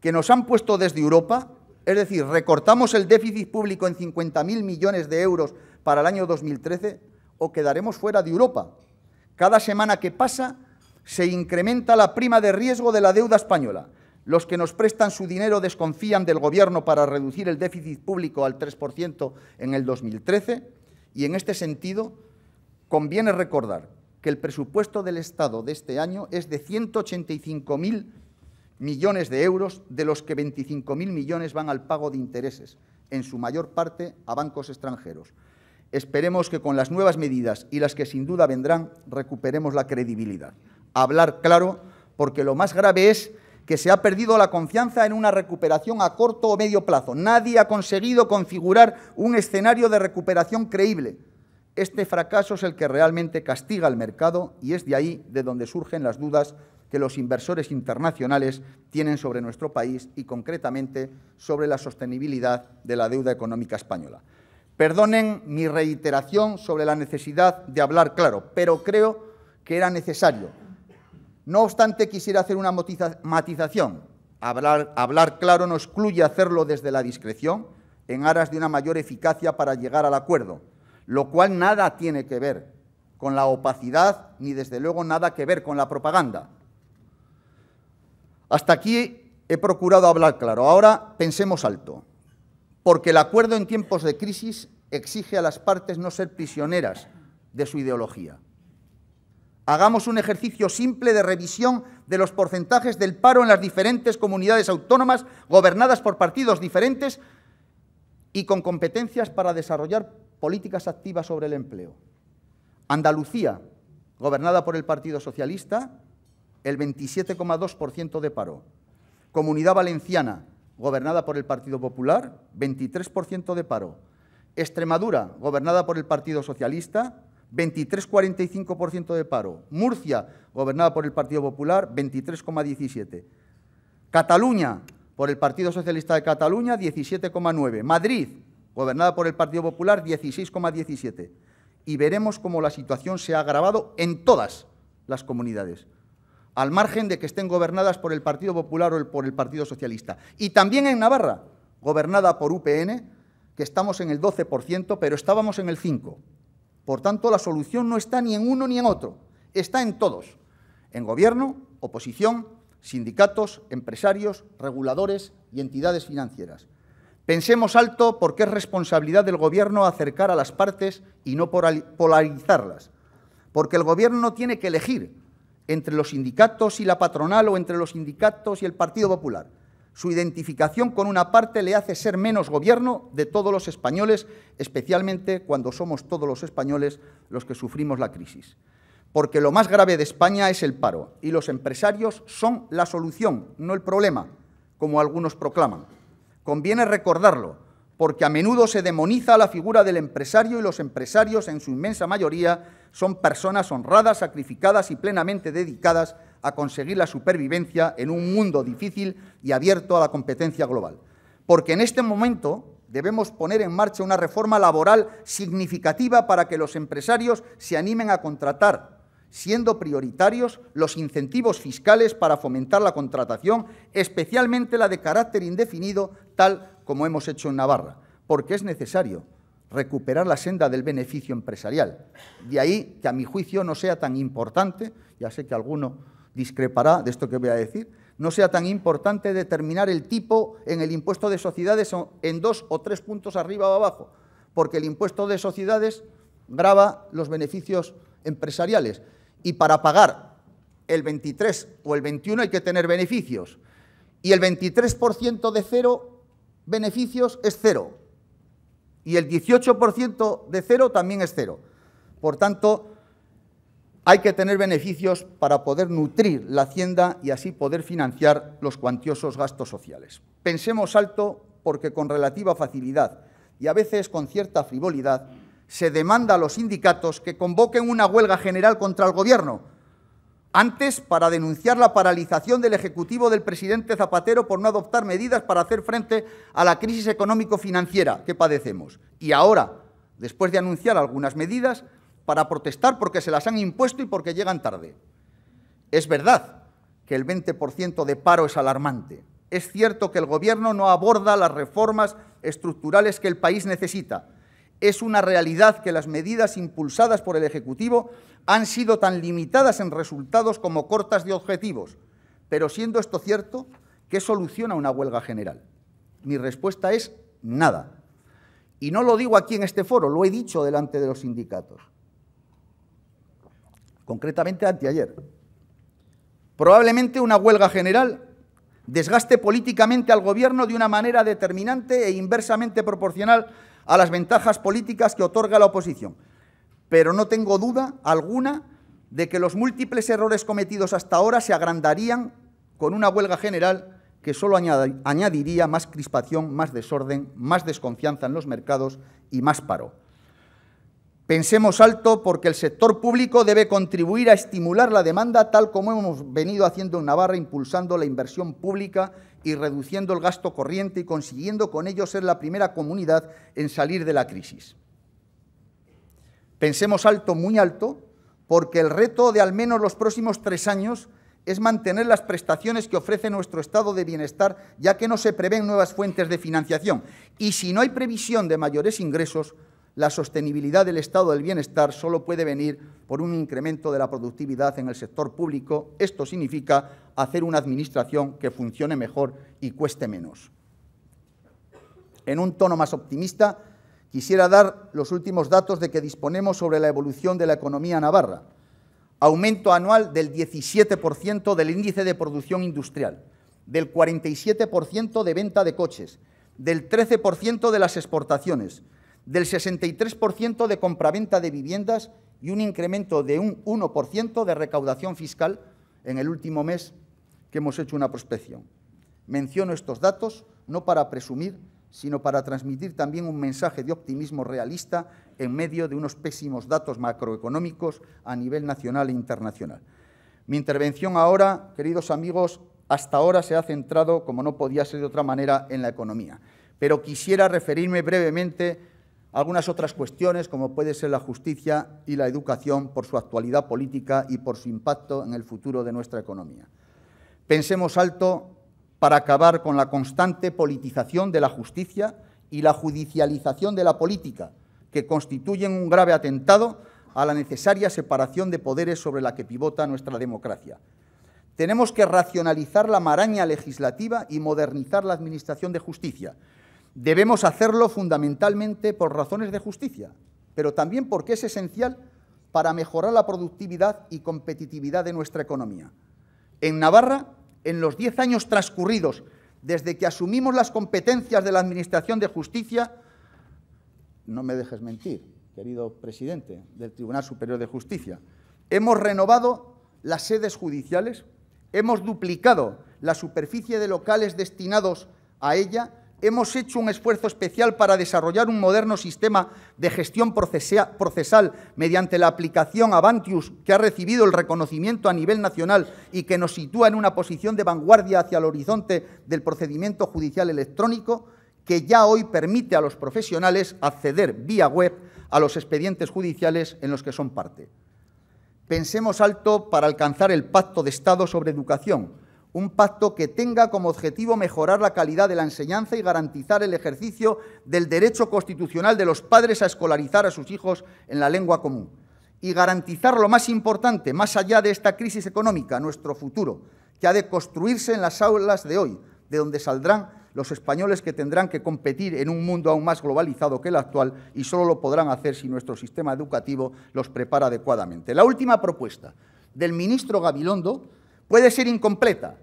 que nos han puesto desde Europa, es decir, recortamos el déficit público en 50.000 millones de euros para el año 2013, o quedaremos fuera de Europa. Cada semana que pasa se incrementa la prima de riesgo de la deuda española. Los que nos prestan su dinero desconfían del Gobierno para reducir el déficit público al 3% en el 2013 y en este sentido conviene recordar que el presupuesto del Estado de este año es de 185.000 millones de euros, de los que 25.000 millones van al pago de intereses, en su mayor parte a bancos extranjeros. Esperemos que con las nuevas medidas y las que sin duda vendrán recuperemos la credibilidad. Hablar claro, porque lo más grave es que se ha perdido la confianza en una recuperación a corto o medio plazo. Nadie ha conseguido configurar un escenario de recuperación creíble. Este fracaso es el que realmente castiga al mercado y es de ahí de donde surgen las dudas que los inversores internacionales tienen sobre nuestro país y concretamente sobre la sostenibilidad de la deuda económica española. Perdonen mi reiteración sobre la necesidad de hablar claro, pero creo que era necesario. No obstante, quisiera hacer una matización. Hablar, hablar claro no excluye hacerlo desde la discreción, en aras de una mayor eficacia para llegar al acuerdo lo cual nada tiene que ver con la opacidad ni desde luego nada que ver con la propaganda. Hasta aquí he procurado hablar claro. Ahora pensemos alto, porque el acuerdo en tiempos de crisis exige a las partes no ser prisioneras de su ideología. Hagamos un ejercicio simple de revisión de los porcentajes del paro en las diferentes comunidades autónomas gobernadas por partidos diferentes y con competencias para desarrollar políticas activas sobre el empleo. Andalucía, gobernada por el Partido Socialista, el 27,2% de paro. Comunidad Valenciana, gobernada por el Partido Popular, 23% de paro. Extremadura, gobernada por el Partido Socialista, 23,45% de paro. Murcia, gobernada por el Partido Popular, 23,17%. Cataluña, por el Partido Socialista de Cataluña, 17,9%. Madrid, gobernada por el Partido Popular, 16,17. Y veremos cómo la situación se ha agravado en todas las comunidades, al margen de que estén gobernadas por el Partido Popular o por el Partido Socialista. Y también en Navarra, gobernada por UPN, que estamos en el 12%, pero estábamos en el 5%. Por tanto, la solución no está ni en uno ni en otro, está en todos, en gobierno, oposición, sindicatos, empresarios, reguladores y entidades financieras. Pensemos alto porque es responsabilidad del Gobierno acercar a las partes y no polarizarlas, porque el Gobierno no tiene que elegir entre los sindicatos y la patronal o entre los sindicatos y el Partido Popular. Su identificación con una parte le hace ser menos gobierno de todos los españoles, especialmente cuando somos todos los españoles los que sufrimos la crisis. Porque lo más grave de España es el paro y los empresarios son la solución, no el problema, como algunos proclaman. Conviene recordarlo, porque a menudo se demoniza la figura del empresario y los empresarios, en su inmensa mayoría, son personas honradas, sacrificadas y plenamente dedicadas a conseguir la supervivencia en un mundo difícil y abierto a la competencia global. Porque en este momento debemos poner en marcha una reforma laboral significativa para que los empresarios se animen a contratar, siendo prioritarios los incentivos fiscales para fomentar la contratación, especialmente la de carácter indefinido, tal como hemos hecho en Navarra, porque es necesario recuperar la senda del beneficio empresarial. De ahí que a mi juicio no sea tan importante, ya sé que alguno discrepará de esto que voy a decir, no sea tan importante determinar el tipo en el impuesto de sociedades en dos o tres puntos arriba o abajo, porque el impuesto de sociedades grava los beneficios empresariales y para pagar el 23 o el 21 hay que tener beneficios y el 23% de cero beneficios es cero. Y el 18% de cero también es cero. Por tanto, hay que tener beneficios para poder nutrir la hacienda y así poder financiar los cuantiosos gastos sociales. Pensemos alto porque con relativa facilidad y a veces con cierta frivolidad se demanda a los sindicatos que convoquen una huelga general contra el Gobierno antes, para denunciar la paralización del Ejecutivo del presidente Zapatero por no adoptar medidas para hacer frente a la crisis económico-financiera que padecemos. Y ahora, después de anunciar algunas medidas, para protestar porque se las han impuesto y porque llegan tarde. Es verdad que el 20% de paro es alarmante. Es cierto que el Gobierno no aborda las reformas estructurales que el país necesita, es una realidad que las medidas impulsadas por el Ejecutivo han sido tan limitadas en resultados como cortas de objetivos. Pero siendo esto cierto, ¿qué soluciona una huelga general? Mi respuesta es nada. Y no lo digo aquí en este foro, lo he dicho delante de los sindicatos. Concretamente anteayer. Probablemente una huelga general desgaste políticamente al Gobierno de una manera determinante e inversamente proporcional a las ventajas políticas que otorga la oposición. Pero no tengo duda alguna de que los múltiples errores cometidos hasta ahora se agrandarían con una huelga general que solo añadiría más crispación, más desorden, más desconfianza en los mercados y más paro. Pensemos alto porque el sector público debe contribuir a estimular la demanda tal como hemos venido haciendo en Navarra, impulsando la inversión pública y reduciendo el gasto corriente y consiguiendo con ello ser la primera comunidad en salir de la crisis. Pensemos alto, muy alto, porque el reto de al menos los próximos tres años es mantener las prestaciones que ofrece nuestro estado de bienestar, ya que no se prevén nuevas fuentes de financiación. Y si no hay previsión de mayores ingresos, la sostenibilidad del estado del bienestar solo puede venir por un incremento de la productividad en el sector público. Esto significa hacer una administración que funcione mejor y cueste menos. En un tono más optimista, quisiera dar los últimos datos de que disponemos sobre la evolución de la economía navarra. Aumento anual del 17% del índice de producción industrial, del 47% de venta de coches, del 13% de las exportaciones, del 63% de compraventa de viviendas y un incremento de un 1% de recaudación fiscal en el último mes hemos hecho una prospección. Menciono estos datos no para presumir, sino para transmitir también un mensaje de optimismo realista en medio de unos pésimos datos macroeconómicos a nivel nacional e internacional. Mi intervención ahora, queridos amigos, hasta ahora se ha centrado, como no podía ser de otra manera, en la economía. Pero quisiera referirme brevemente a algunas otras cuestiones, como puede ser la justicia y la educación, por su actualidad política y por su impacto en el futuro de nuestra economía. Pensemos alto para acabar con la constante politización de la justicia y la judicialización de la política, que constituyen un grave atentado a la necesaria separación de poderes sobre la que pivota nuestra democracia. Tenemos que racionalizar la maraña legislativa y modernizar la administración de justicia. Debemos hacerlo fundamentalmente por razones de justicia, pero también porque es esencial para mejorar la productividad y competitividad de nuestra economía. En Navarra, en los diez años transcurridos desde que asumimos las competencias de la Administración de Justicia, no me dejes mentir, querido presidente del Tribunal Superior de Justicia, hemos renovado las sedes judiciales, hemos duplicado la superficie de locales destinados a ella hemos hecho un esfuerzo especial para desarrollar un moderno sistema de gestión procesal mediante la aplicación Avantius, que ha recibido el reconocimiento a nivel nacional y que nos sitúa en una posición de vanguardia hacia el horizonte del procedimiento judicial electrónico, que ya hoy permite a los profesionales acceder vía web a los expedientes judiciales en los que son parte. Pensemos alto para alcanzar el Pacto de Estado sobre Educación, un pacto que tenga como objetivo mejorar la calidad de la enseñanza y garantizar el ejercicio del derecho constitucional de los padres a escolarizar a sus hijos en la lengua común y garantizar lo más importante, más allá de esta crisis económica, nuestro futuro, que ha de construirse en las aulas de hoy, de donde saldrán los españoles que tendrán que competir en un mundo aún más globalizado que el actual y solo lo podrán hacer si nuestro sistema educativo los prepara adecuadamente. La última propuesta del ministro Gabilondo puede ser incompleta,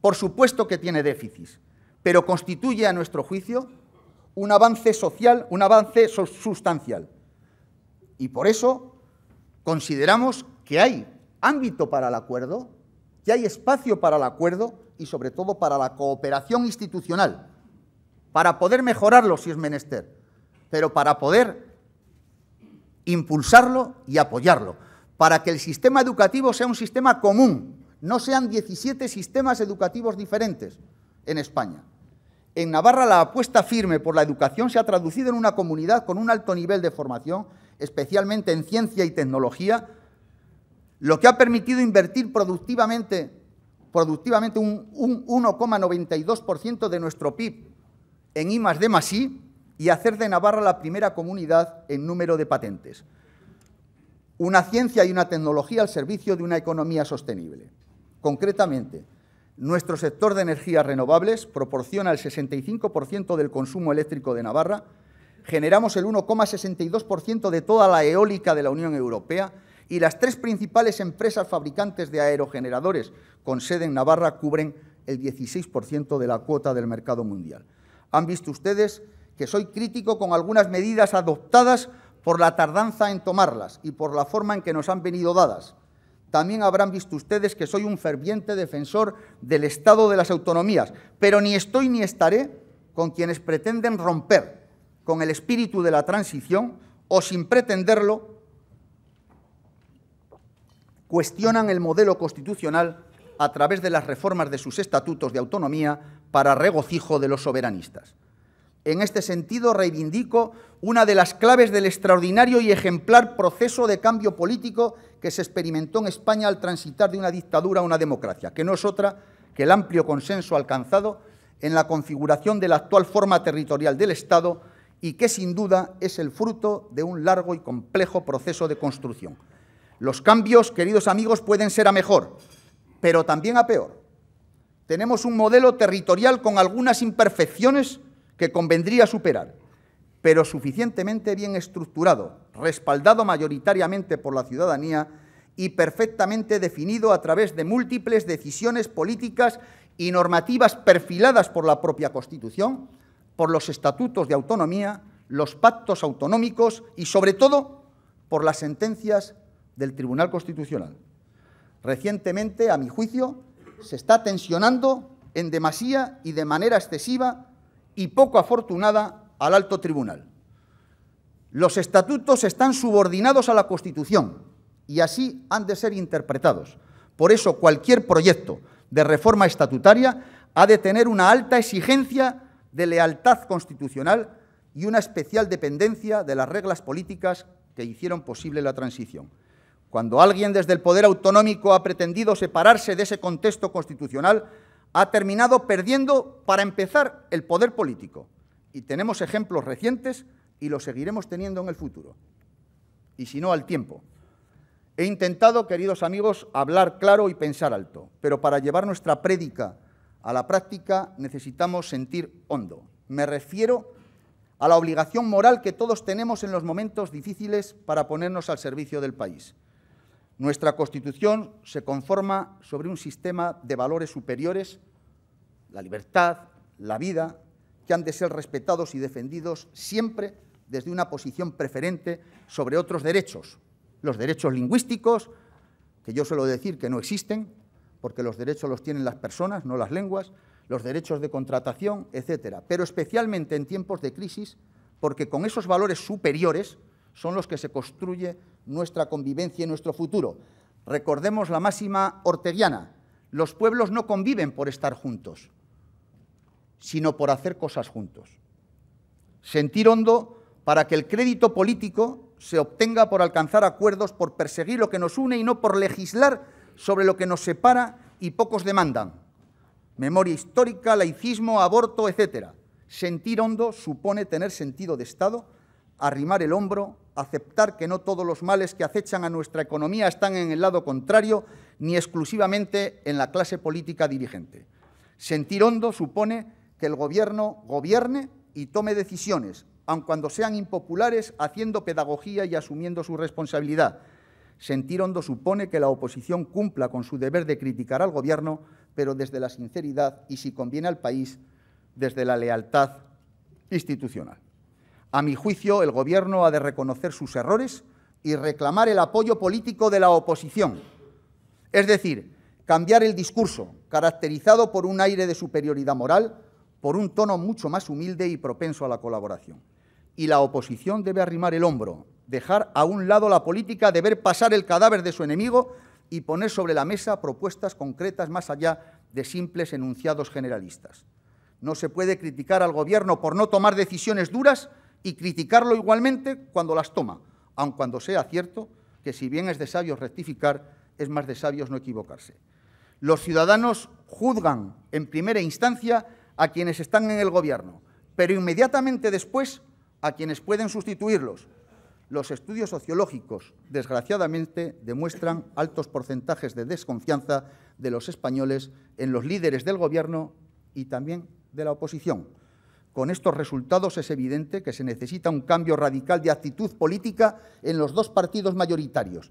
por supuesto que tiene déficits, pero constituye a nuestro juicio un avance social, un avance sustancial. Y por eso consideramos que hay ámbito para el acuerdo, que hay espacio para el acuerdo y sobre todo para la cooperación institucional, para poder mejorarlo si es menester, pero para poder impulsarlo y apoyarlo, para que el sistema educativo sea un sistema común, no sean 17 sistemas educativos diferentes en España. En Navarra la apuesta firme por la educación se ha traducido en una comunidad con un alto nivel de formación, especialmente en ciencia y tecnología, lo que ha permitido invertir productivamente, un, 1,92% de nuestro PIB en I D I y hacer de Navarra la primera comunidad en número de patentes. Una ciencia y una tecnología al servicio de una economía sostenible. Concretamente, nuestro sector de energías renovables proporciona el 65% del consumo eléctrico de Navarra, generamos el 1,62% de toda la eólica de la Unión Europea y las tres principales empresas fabricantes de aerogeneradores con sede en Navarra cubren el 16% de la cuota del mercado mundial. Han visto ustedes que soy crítico con algunas medidas adoptadas por la tardanza en tomarlas y por la forma en que nos han venido dadas. También habrán visto ustedes que soy un ferviente defensor del Estado de las autonomías, pero ni estoy ni estaré con quienes pretenden romper con el espíritu de la transición o sin pretenderlo cuestionan el modelo constitucional a través de las reformas de sus estatutos de autonomía para regocijo de los soberanistas. En este sentido, reivindico una de las claves del extraordinario y ejemplar proceso de cambio político que se experimentó en España al transitar de una dictadura a una democracia, que no es otra que el amplio consenso alcanzado en la configuración de la actual forma territorial del Estado y que sin duda es el fruto de un largo y complejo proceso de construcción. Los cambios, queridos amigos, pueden ser a mejor, pero también a peor. Tenemos un modelo territorial con algunas imperfecciones, que convendría superar, pero suficientemente bien estructurado, respaldado mayoritariamente por la ciudadanía y perfectamente definido a través de múltiples decisiones políticas y normativas perfiladas por la propia Constitución, por los estatutos de autonomía, los pactos autonómicos y, sobre todo, por las sentencias del Tribunal Constitucional. Recientemente, a mi juicio, se está tensionando en demasía y de manera excesiva y poco afortunada al alto tribunal. Los estatutos están subordinados a la Constitución y así han de ser interpretados. Por eso cualquier proyecto de reforma estatutaria ha de tener una alta exigencia de lealtad constitucional y una especial dependencia de las reglas políticas que hicieron posible la transición. Cuando alguien desde el poder autonómico ha pretendido separarse de ese contexto constitucional, ha terminado perdiendo, para empezar, el poder político. Y tenemos ejemplos recientes y los seguiremos teniendo en el futuro. Y si no, al tiempo. He intentado, queridos amigos, hablar claro y pensar alto, pero para llevar nuestra prédica a la práctica necesitamos sentir hondo. Me refiero a la obligación moral que todos tenemos en los momentos difíciles para ponernos al servicio del país. Nuestra Constitución se conforma sobre un sistema de valores superiores, la libertad, la vida, que han de ser respetados y defendidos siempre desde una posición preferente sobre otros derechos. Los derechos lingüísticos, que yo suelo decir que no existen, porque los derechos los tienen las personas, no las lenguas, los derechos de contratación, etcétera, pero especialmente en tiempos de crisis, porque con esos valores superiores son los que se construye nuestra convivencia y nuestro futuro. Recordemos la máxima orteguiana, los pueblos no conviven por estar juntos, sino por hacer cosas juntos. Sentir hondo para que el crédito político se obtenga por alcanzar acuerdos, por perseguir lo que nos une y no por legislar sobre lo que nos separa y pocos demandan. Memoria histórica, laicismo, aborto, etcétera Sentir hondo supone tener sentido de Estado, arrimar el hombro aceptar que no todos los males que acechan a nuestra economía están en el lado contrario ni exclusivamente en la clase política dirigente. Sentir hondo supone que el gobierno gobierne y tome decisiones, aun cuando sean impopulares, haciendo pedagogía y asumiendo su responsabilidad. Sentir hondo supone que la oposición cumpla con su deber de criticar al gobierno, pero desde la sinceridad y, si conviene al país, desde la lealtad institucional. A mi juicio, el Gobierno ha de reconocer sus errores y reclamar el apoyo político de la oposición. Es decir, cambiar el discurso, caracterizado por un aire de superioridad moral, por un tono mucho más humilde y propenso a la colaboración. Y la oposición debe arrimar el hombro, dejar a un lado la política de ver pasar el cadáver de su enemigo y poner sobre la mesa propuestas concretas más allá de simples enunciados generalistas. No se puede criticar al Gobierno por no tomar decisiones duras y criticarlo igualmente cuando las toma, aun cuando sea cierto que si bien es de sabios rectificar, es más de sabios no equivocarse. Los ciudadanos juzgan en primera instancia a quienes están en el gobierno, pero inmediatamente después a quienes pueden sustituirlos. Los estudios sociológicos, desgraciadamente, demuestran altos porcentajes de desconfianza de los españoles en los líderes del gobierno y también de la oposición. Con estos resultados es evidente que se necesita un cambio radical de actitud política en los dos partidos mayoritarios.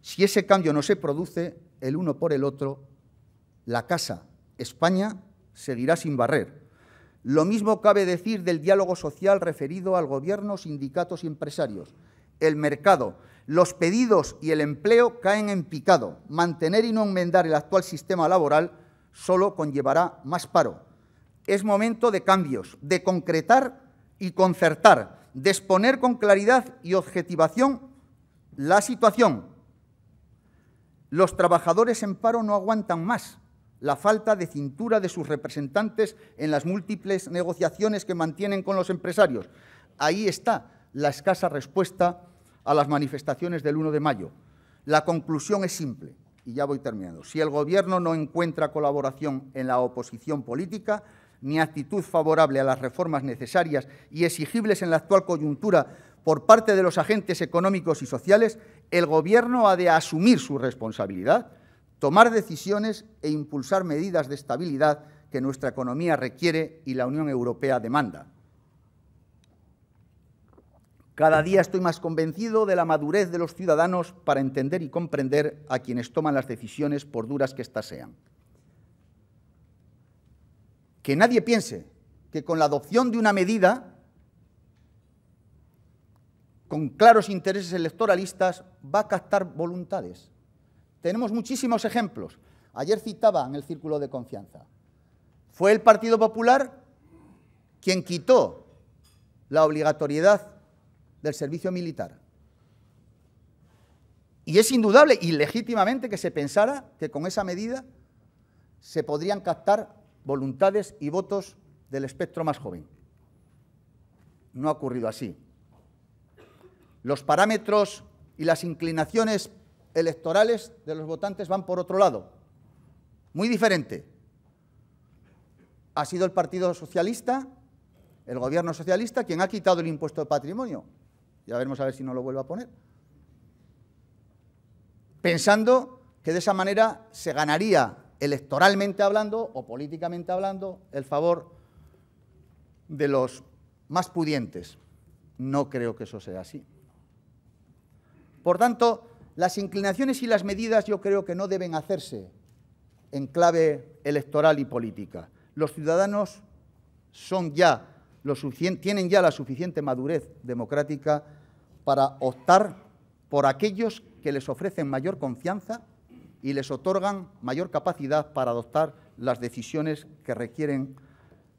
Si ese cambio no se produce, el uno por el otro, la casa España seguirá sin barrer. Lo mismo cabe decir del diálogo social referido al gobierno, sindicatos y empresarios. El mercado, los pedidos y el empleo caen en picado. Mantener y no enmendar el actual sistema laboral solo conllevará más paro, es momento de cambios, de concretar y concertar, de exponer con claridad y objetivación la situación. Los trabajadores en paro no aguantan más la falta de cintura de sus representantes en las múltiples negociaciones que mantienen con los empresarios. Ahí está la escasa respuesta a las manifestaciones del 1 de mayo. La conclusión es simple, y ya voy terminando. Si el Gobierno no encuentra colaboración en la oposición política, ni actitud favorable a las reformas necesarias y exigibles en la actual coyuntura por parte de los agentes económicos y sociales, el Gobierno ha de asumir su responsabilidad, tomar decisiones e impulsar medidas de estabilidad que nuestra economía requiere y la Unión Europea demanda. Cada día estoy más convencido de la madurez de los ciudadanos para entender y comprender a quienes toman las decisiones, por duras que éstas sean que nadie piense que con la adopción de una medida, con claros intereses electoralistas, va a captar voluntades. Tenemos muchísimos ejemplos. Ayer citaba en el círculo de confianza. Fue el Partido Popular quien quitó la obligatoriedad del servicio militar. Y es indudable y legítimamente que se pensara que con esa medida se podrían captar voluntades y votos del espectro más joven. No ha ocurrido así. Los parámetros y las inclinaciones electorales de los votantes van por otro lado, muy diferente. Ha sido el Partido Socialista, el Gobierno Socialista, quien ha quitado el impuesto de patrimonio. Ya veremos a ver si no lo vuelvo a poner. Pensando que de esa manera se ganaría electoralmente hablando o políticamente hablando, el favor de los más pudientes. No creo que eso sea así. Por tanto, las inclinaciones y las medidas yo creo que no deben hacerse en clave electoral y política. Los ciudadanos son ya tienen ya la suficiente madurez democrática para optar por aquellos que les ofrecen mayor confianza y les otorgan mayor capacidad para adoptar las decisiones que requieren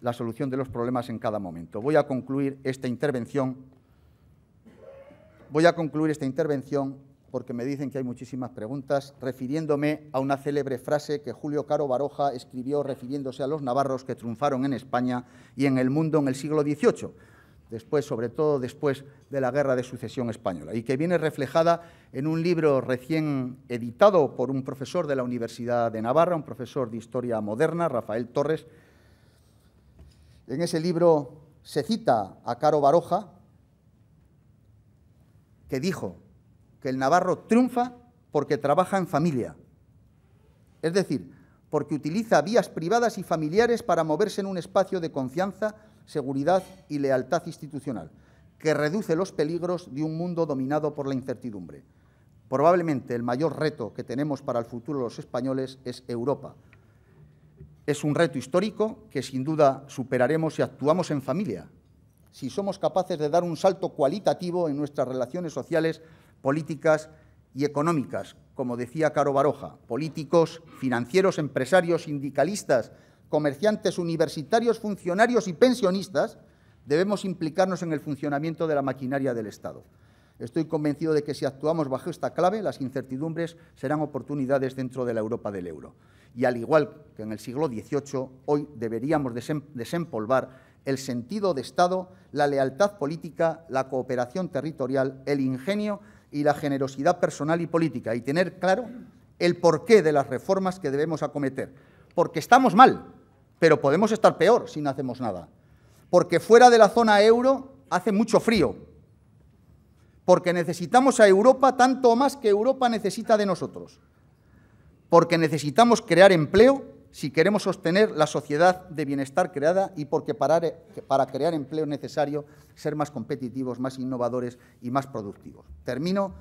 la solución de los problemas en cada momento. Voy a concluir esta intervención. a concluir esta intervención porque me dicen que hay muchísimas preguntas, refiriéndome a una célebre frase que Julio Caro Baroja escribió refiriéndose a los navarros que triunfaron en España y en el mundo en el siglo XVIII después, sobre todo después de la Guerra de Sucesión Española, y que viene reflejada en un libro recién editado por un profesor de la Universidad de Navarra, un profesor de Historia Moderna, Rafael Torres. En ese libro se cita a Caro Baroja, que dijo que el navarro triunfa porque trabaja en familia, es decir, porque utiliza vías privadas y familiares para moverse en un espacio de confianza seguridad y lealtad institucional, que reduce los peligros de un mundo dominado por la incertidumbre. Probablemente el mayor reto que tenemos para el futuro de los españoles es Europa. Es un reto histórico que sin duda superaremos si actuamos en familia, si somos capaces de dar un salto cualitativo en nuestras relaciones sociales, políticas y económicas, como decía Caro Baroja, políticos, financieros, empresarios, sindicalistas, comerciantes, universitarios, funcionarios y pensionistas, debemos implicarnos en el funcionamiento de la maquinaria del Estado. Estoy convencido de que si actuamos bajo esta clave, las incertidumbres serán oportunidades dentro de la Europa del euro. Y al igual que en el siglo XVIII, hoy deberíamos desempolvar el sentido de Estado, la lealtad política, la cooperación territorial, el ingenio y la generosidad personal y política, y tener claro el porqué de las reformas que debemos acometer. Porque estamos mal, pero podemos estar peor si no hacemos nada. Porque fuera de la zona euro hace mucho frío. Porque necesitamos a Europa tanto más que Europa necesita de nosotros. Porque necesitamos crear empleo si queremos sostener la sociedad de bienestar creada y porque para, para crear empleo es necesario ser más competitivos, más innovadores y más productivos. Termino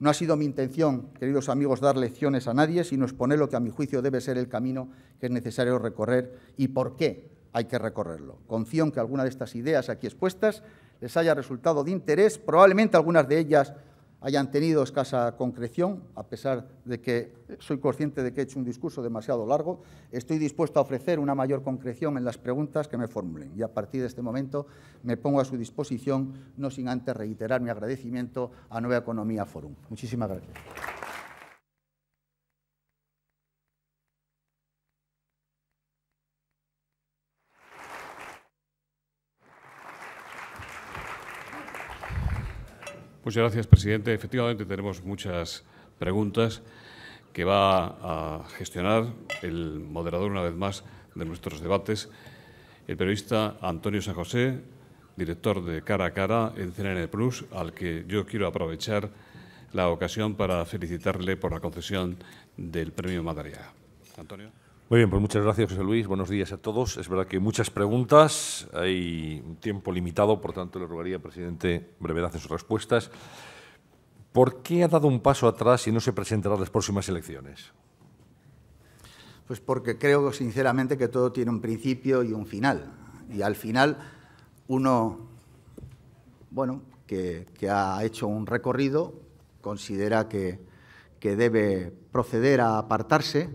no ha sido mi intención, queridos amigos, dar lecciones a nadie, sino exponer lo que a mi juicio debe ser el camino que es necesario recorrer y por qué hay que recorrerlo. Confío en que alguna de estas ideas aquí expuestas les haya resultado de interés, probablemente algunas de ellas hayan tenido escasa concreción, a pesar de que soy consciente de que he hecho un discurso demasiado largo, estoy dispuesto a ofrecer una mayor concreción en las preguntas que me formulen y a partir de este momento me pongo a su disposición, no sin antes reiterar mi agradecimiento a Nueva Economía Forum. Muchísimas gracias. Muchas pues gracias, presidente. Efectivamente, tenemos muchas preguntas que va a gestionar el moderador, una vez más, de nuestros debates, el periodista Antonio San José, director de Cara a Cara en CNN Plus, al que yo quiero aprovechar la ocasión para felicitarle por la concesión del premio Madariaga. Antonio. Muy bien, pues muchas gracias José Luis, buenos días a todos. Es verdad que muchas preguntas, hay un tiempo limitado, por tanto le rogaría, presidente, brevedad en sus respuestas. ¿Por qué ha dado un paso atrás y no se presentará las próximas elecciones? Pues porque creo sinceramente que todo tiene un principio y un final. Y al final uno, bueno, que, ha hecho un recorrido, considera que debe proceder a apartarse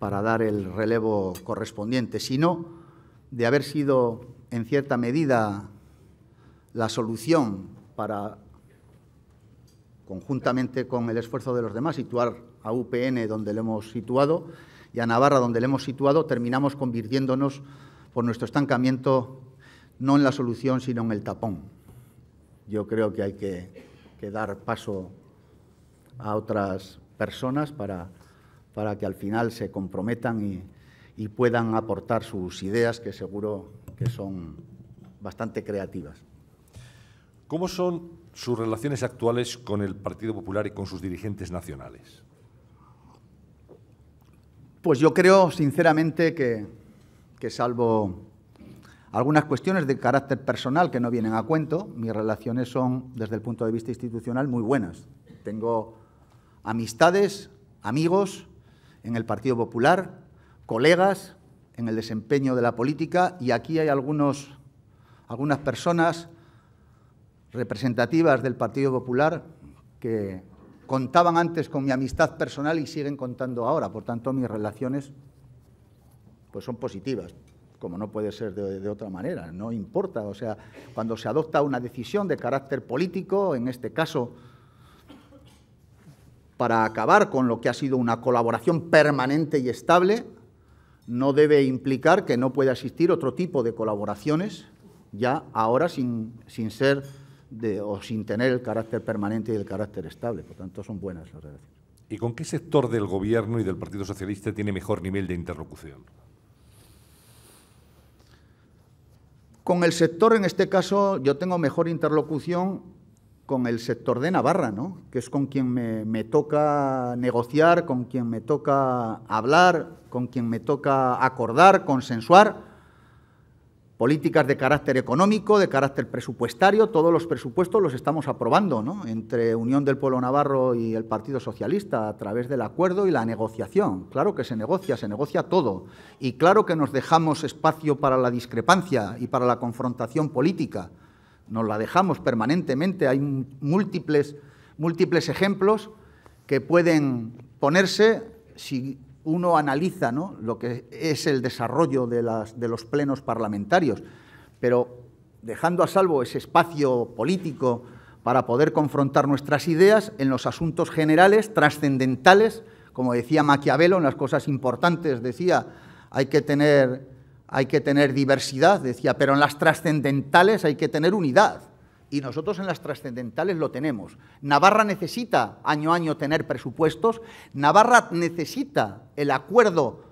para dar el relevo correspondiente, sino de haber sido en cierta medida la solución para, conjuntamente con el esfuerzo de los demás, situar a UPN donde lo hemos situado y a Navarra donde le hemos situado, terminamos convirtiéndonos por nuestro estancamiento no en la solución, sino en el tapón. Yo creo que hay que, que dar paso a otras personas para para que al final se comprometan y, puedan aportar sus ideas que seguro que son bastante creativas. ¿Cómo son sus relaciones actuales con el Partido Popular y con sus dirigentes nacionales? Pues yo creo, sinceramente, que, salvo algunas cuestiones de carácter personal que no vienen a cuento, mis relaciones son, desde el punto de vista institucional, muy buenas. Tengo amistades, amigos en el Partido Popular, colegas en el desempeño de la política y aquí hay algunos, algunas personas representativas del Partido Popular que contaban antes con mi amistad personal y siguen contando ahora. Por tanto, mis relaciones pues son positivas, como no puede ser de, de, otra manera. No importa, o sea, cuando se adopta una decisión de carácter político, en este caso para acabar con lo que ha sido una colaboración permanente y estable, no debe implicar que no pueda existir otro tipo de colaboraciones, ya ahora sin, ser o sin tener el carácter permanente y el carácter estable. Por tanto, son buenas las relaciones. ¿Y con qué sector del Gobierno y del Partido Socialista tiene mejor nivel de interlocución? Con el sector, en este caso, yo tengo mejor interlocución con el sector de Navarra, ¿no? que es con quien me, toca negociar, con quien me toca hablar, con quien me toca acordar, consensuar políticas de carácter económico, de carácter presupuestario, todos los presupuestos los estamos aprobando ¿no? entre Unión del Pueblo Navarro y el Partido Socialista a través del acuerdo y la negociación. Claro que se negocia, se negocia todo y claro que nos dejamos espacio para la discrepancia y para la confrontación política nos la dejamos permanentemente, hay múltiples, múltiples ejemplos que pueden ponerse si uno analiza ¿no? lo que es el desarrollo de, las, de los plenos parlamentarios, pero dejando a salvo ese espacio político para poder confrontar nuestras ideas en los asuntos generales, trascendentales, como decía Maquiavelo, en las cosas importantes decía, hay que tener hay que tener diversidad, decía, pero en las trascendentales hay que tener unidad. Y nosotros en las trascendentales lo tenemos. Navarra necesita año a año tener presupuestos, Navarra necesita el acuerdo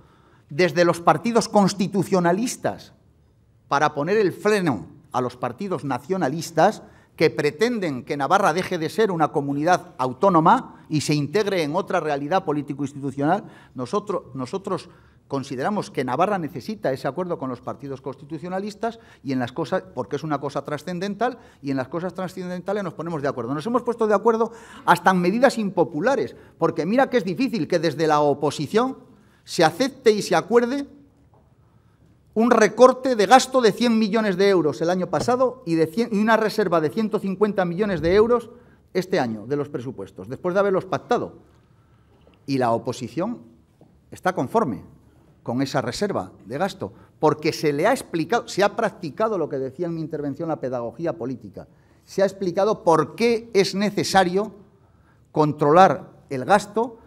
desde los partidos constitucionalistas para poner el freno a los partidos nacionalistas que pretenden que Navarra deje de ser una comunidad autónoma y se integre en otra realidad político-institucional, nosotros, nosotros consideramos que Navarra necesita ese acuerdo con los partidos constitucionalistas y en las cosas, porque es una cosa trascendental, y en las cosas trascendentales nos ponemos de acuerdo. Nos hemos puesto de acuerdo hasta en medidas impopulares, porque mira que es difícil que desde la oposición se acepte y se acuerde un recorte de gasto de 100 millones de euros el año pasado y, de y una reserva de 150 millones de euros este año de los presupuestos, después de haberlos pactado. Y la oposición está conforme con esa reserva de gasto, porque se le ha explicado, se ha practicado lo que decía en mi intervención, la pedagogía política. Se ha explicado por qué es necesario controlar el gasto,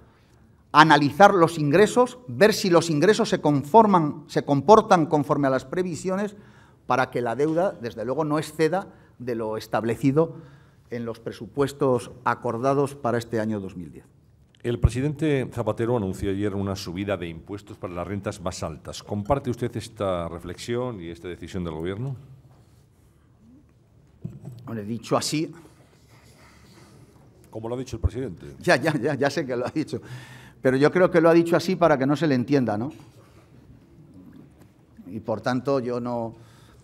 analizar los ingresos, ver si los ingresos se conforman, se comportan conforme a las previsiones, para que la deuda, desde luego, no exceda de lo establecido en los presupuestos acordados para este año 2010. El presidente Zapatero anunció ayer una subida de impuestos para las rentas más altas. ¿Comparte usted esta reflexión y esta decisión del Gobierno? Bueno, dicho así... Como lo ha dicho el presidente. Ya, ya, ya, ya sé que lo ha dicho. Pero yo creo que lo ha dicho así para que no se le entienda, ¿no? Y por tanto, yo no...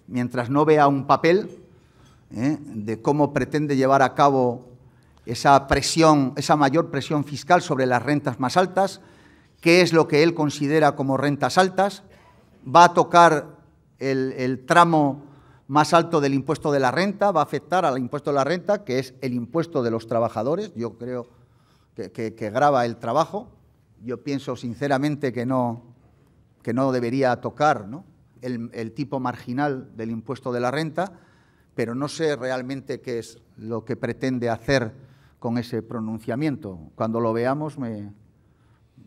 Mientras no vea un papel ¿eh? de cómo pretende llevar a cabo esa presión, esa mayor presión fiscal sobre las rentas más altas, qué es lo que él considera como rentas altas, va a tocar el, tramo más alto del impuesto de la renta, va a afectar al impuesto de la renta, que es el impuesto de los trabajadores, yo creo que, graba el trabajo, yo pienso sinceramente que no, que no debería tocar ¿no? el, tipo marginal del impuesto de la renta, pero no sé realmente qué es lo que pretende hacer con ese pronunciamiento. Cuando lo veamos, me,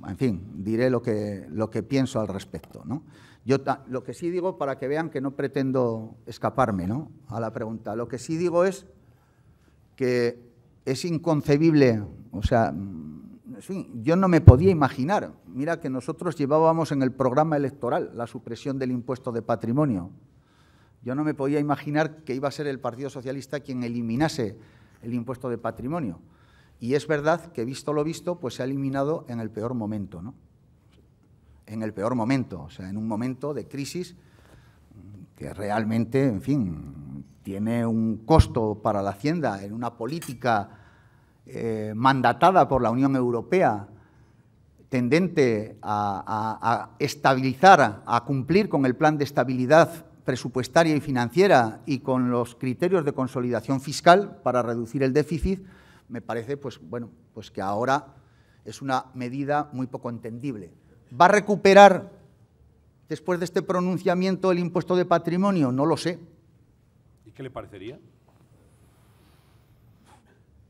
en fin, diré lo que, lo que pienso al respecto. ¿no? Yo lo que sí digo, para que vean que no pretendo escaparme a la pregunta, lo que sí digo es que es inconcebible, o sea, mm, yo no me podía imaginar, mira que nosotros llevábamos en el programa electoral la supresión del impuesto de patrimonio, yo no me podía imaginar que iba a ser el Partido Socialista quien eliminase el impuesto de patrimonio. Y es verdad que, visto lo visto, pues se ha eliminado en el peor momento, ¿no? En el peor momento, o sea, en un momento de crisis que realmente, en fin, tiene un costo para la Hacienda en una política eh, mandatada por la Unión Europea tendente a estabilizar, a cumplir con el plan de estabilidad presupuestaria y financiera y con los criterios de consolidación fiscal para reducir el déficit, me parece pues, bueno, pues que ahora es una medida muy poco entendible. ¿Va a recuperar después de este pronunciamiento el impuesto de patrimonio? No lo sé. ¿Y qué le parecería?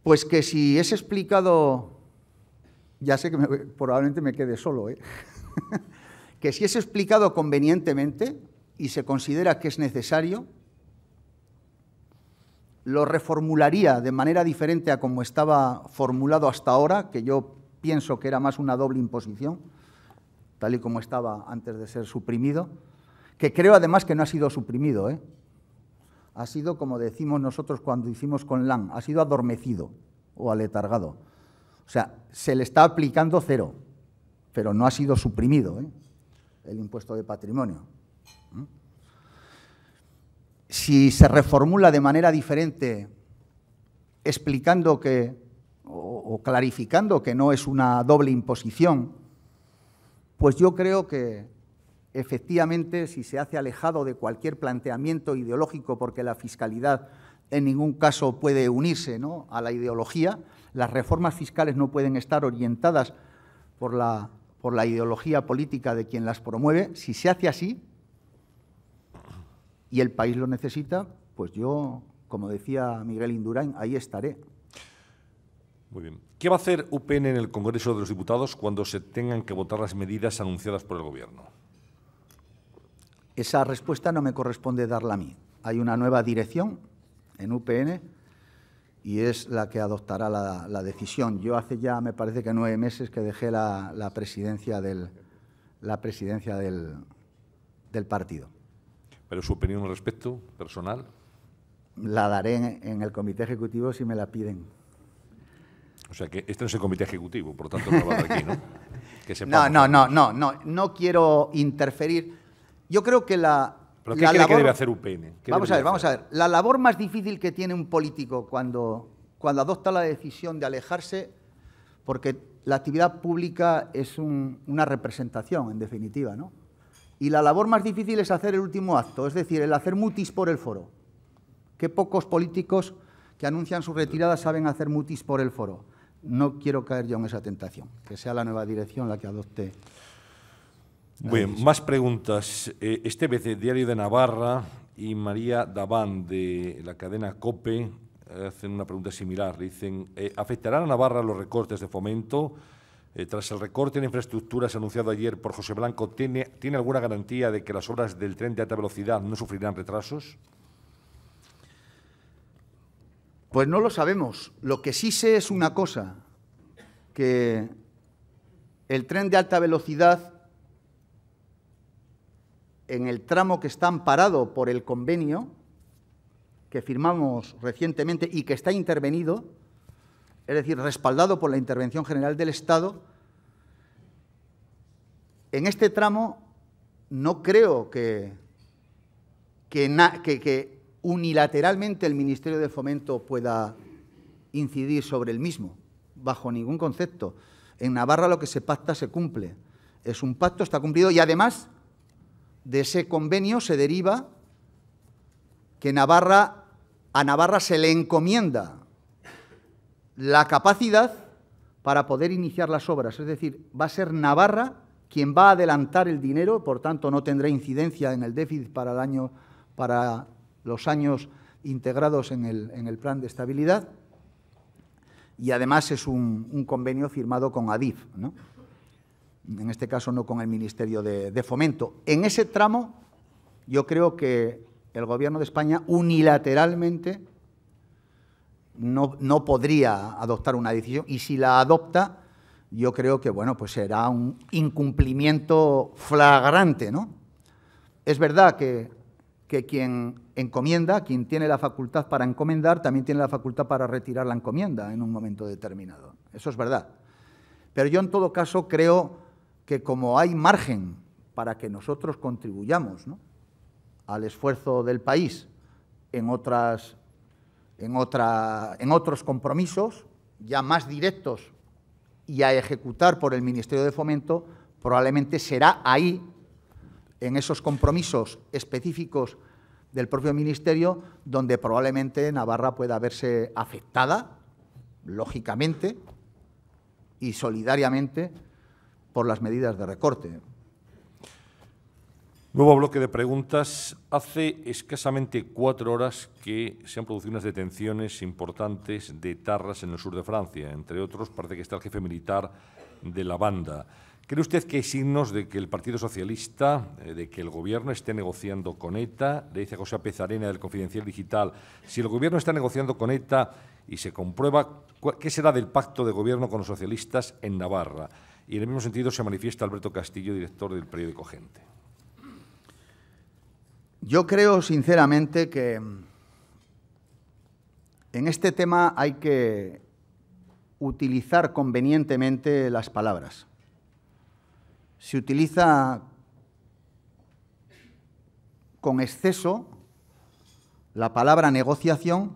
Pues que si es explicado, ya sé que probablemente me quede solo, ¿eh? que si es explicado convenientemente, y se considera que es necesario, lo reformularía de manera diferente a como estaba formulado hasta ahora, que yo pienso que era más una doble imposición, tal y como estaba antes de ser suprimido, que creo además que no ha sido suprimido, ¿eh? ha sido, como decimos nosotros cuando hicimos con LAN, ha sido adormecido o aletargado. O sea, se le está aplicando cero, pero no ha sido suprimido ¿eh? el impuesto de patrimonio si se reformula de manera diferente, explicando que o, clarificando que no es una doble imposición, pues yo creo que efectivamente si se hace alejado de cualquier planteamiento ideológico, porque la fiscalidad en ningún caso puede unirse a la ideología, las reformas fiscales no pueden estar orientadas por la, por la ideología política de quien las promueve, si se hace así, y el país lo necesita, pues yo, como decía Miguel Indurain, ahí estaré. Muy bien. ¿Qué va a hacer UPN en el Congreso de los Diputados cuando se tengan que votar las medidas anunciadas por el Gobierno? Esa respuesta no me corresponde darla a mí. Hay una nueva dirección en UPN y es la que adoptará la, decisión. Yo hace ya, me parece que nueve meses que dejé la, presidencia, la presidencia del partido. ¿Pero su opinión al respecto, personal? La daré en, el comité ejecutivo si me la piden. O sea que este no es el comité ejecutivo, por tanto no va aquí, ¿no? no, no, no, no, no, no quiero interferir. Yo creo que la, ¿Pero qué la cree que debe hacer UPN? Vamos a ver, vamos a ver. La labor más difícil que tiene un político cuando, cuando adopta la decisión de alejarse, porque la actividad pública es una representación, en definitiva, ¿no? Y la labor más difícil es hacer el último acto, es decir, el hacer mutis por el foro. Qué pocos políticos que anuncian su retirada saben hacer mutis por el foro. No quiero caer yo en esa tentación, que sea la nueva dirección la que adopte. Muy más preguntas. Eh, este vez Diario de Navarra y María Daván de la cadena COPE hacen una pregunta similar. Dicen, eh, ¿afectarán a Navarra los recortes de fomento? Eh, tras el recorte en infraestructuras anunciado ayer por José Blanco, ¿tiene, ¿tiene alguna garantía de que las obras del tren de alta velocidad no sufrirán retrasos? Pues no lo sabemos. Lo que sí sé es una cosa, que el tren de alta velocidad, en el tramo que está amparado por el convenio que firmamos recientemente y que está intervenido, es decir, respaldado por la Intervención General del Estado, en este tramo no creo que, que, unilateralmente el Ministerio de Fomento pueda incidir sobre el mismo, bajo ningún concepto. En Navarra lo que se pacta se cumple. Es un pacto, está cumplido y además de ese convenio se deriva que Navarra, a Navarra se le encomienda la capacidad para poder iniciar las obras. Es decir, va a ser Navarra quien va a adelantar el dinero, por tanto no tendrá incidencia en el déficit para, para los años integrados en el, plan de estabilidad. Y además es un, convenio firmado con ADIF, ¿no? en este caso no con el Ministerio de Fomento. En ese tramo yo creo que el Gobierno de España unilateralmente no, podría adoptar una decisión y si la adopta, yo creo que bueno, pues será un incumplimiento flagrante. ¿no? Es verdad que, quien encomienda, quien tiene la facultad para encomendar, también tiene la facultad para retirar la encomienda en un momento determinado. Eso es verdad. Pero yo en todo caso creo que como hay margen para que nosotros contribuyamos al esfuerzo del país en otras en, en otros compromisos ya más directos y a ejecutar por el Ministerio de Fomento, probablemente será ahí, en esos compromisos específicos del propio Ministerio, donde probablemente Navarra pueda verse afectada, lógicamente y solidariamente, por las medidas de recorte. Nuevo bloque de preguntas. Hace escasamente cuatro horas que se han producido unas detenciones importantes de tarras en el sur de Francia. Entre otros, parece que está el jefe militar de la banda. ¿Cree usted que hay signos de que el Partido Socialista, eh, de que el Gobierno esté negociando con ETA? Le dice José Pezarena del Confidencial Digital. Si el Gobierno está negociando con ETA y se comprueba, ¿qué será del pacto de Gobierno con los socialistas en Navarra? Y en el mismo sentido se manifiesta Alberto Castillo, director del periódico Gente. Yo creo sinceramente que en este tema hay que utilizar convenientemente las palabras. Se utiliza con exceso la palabra negociación,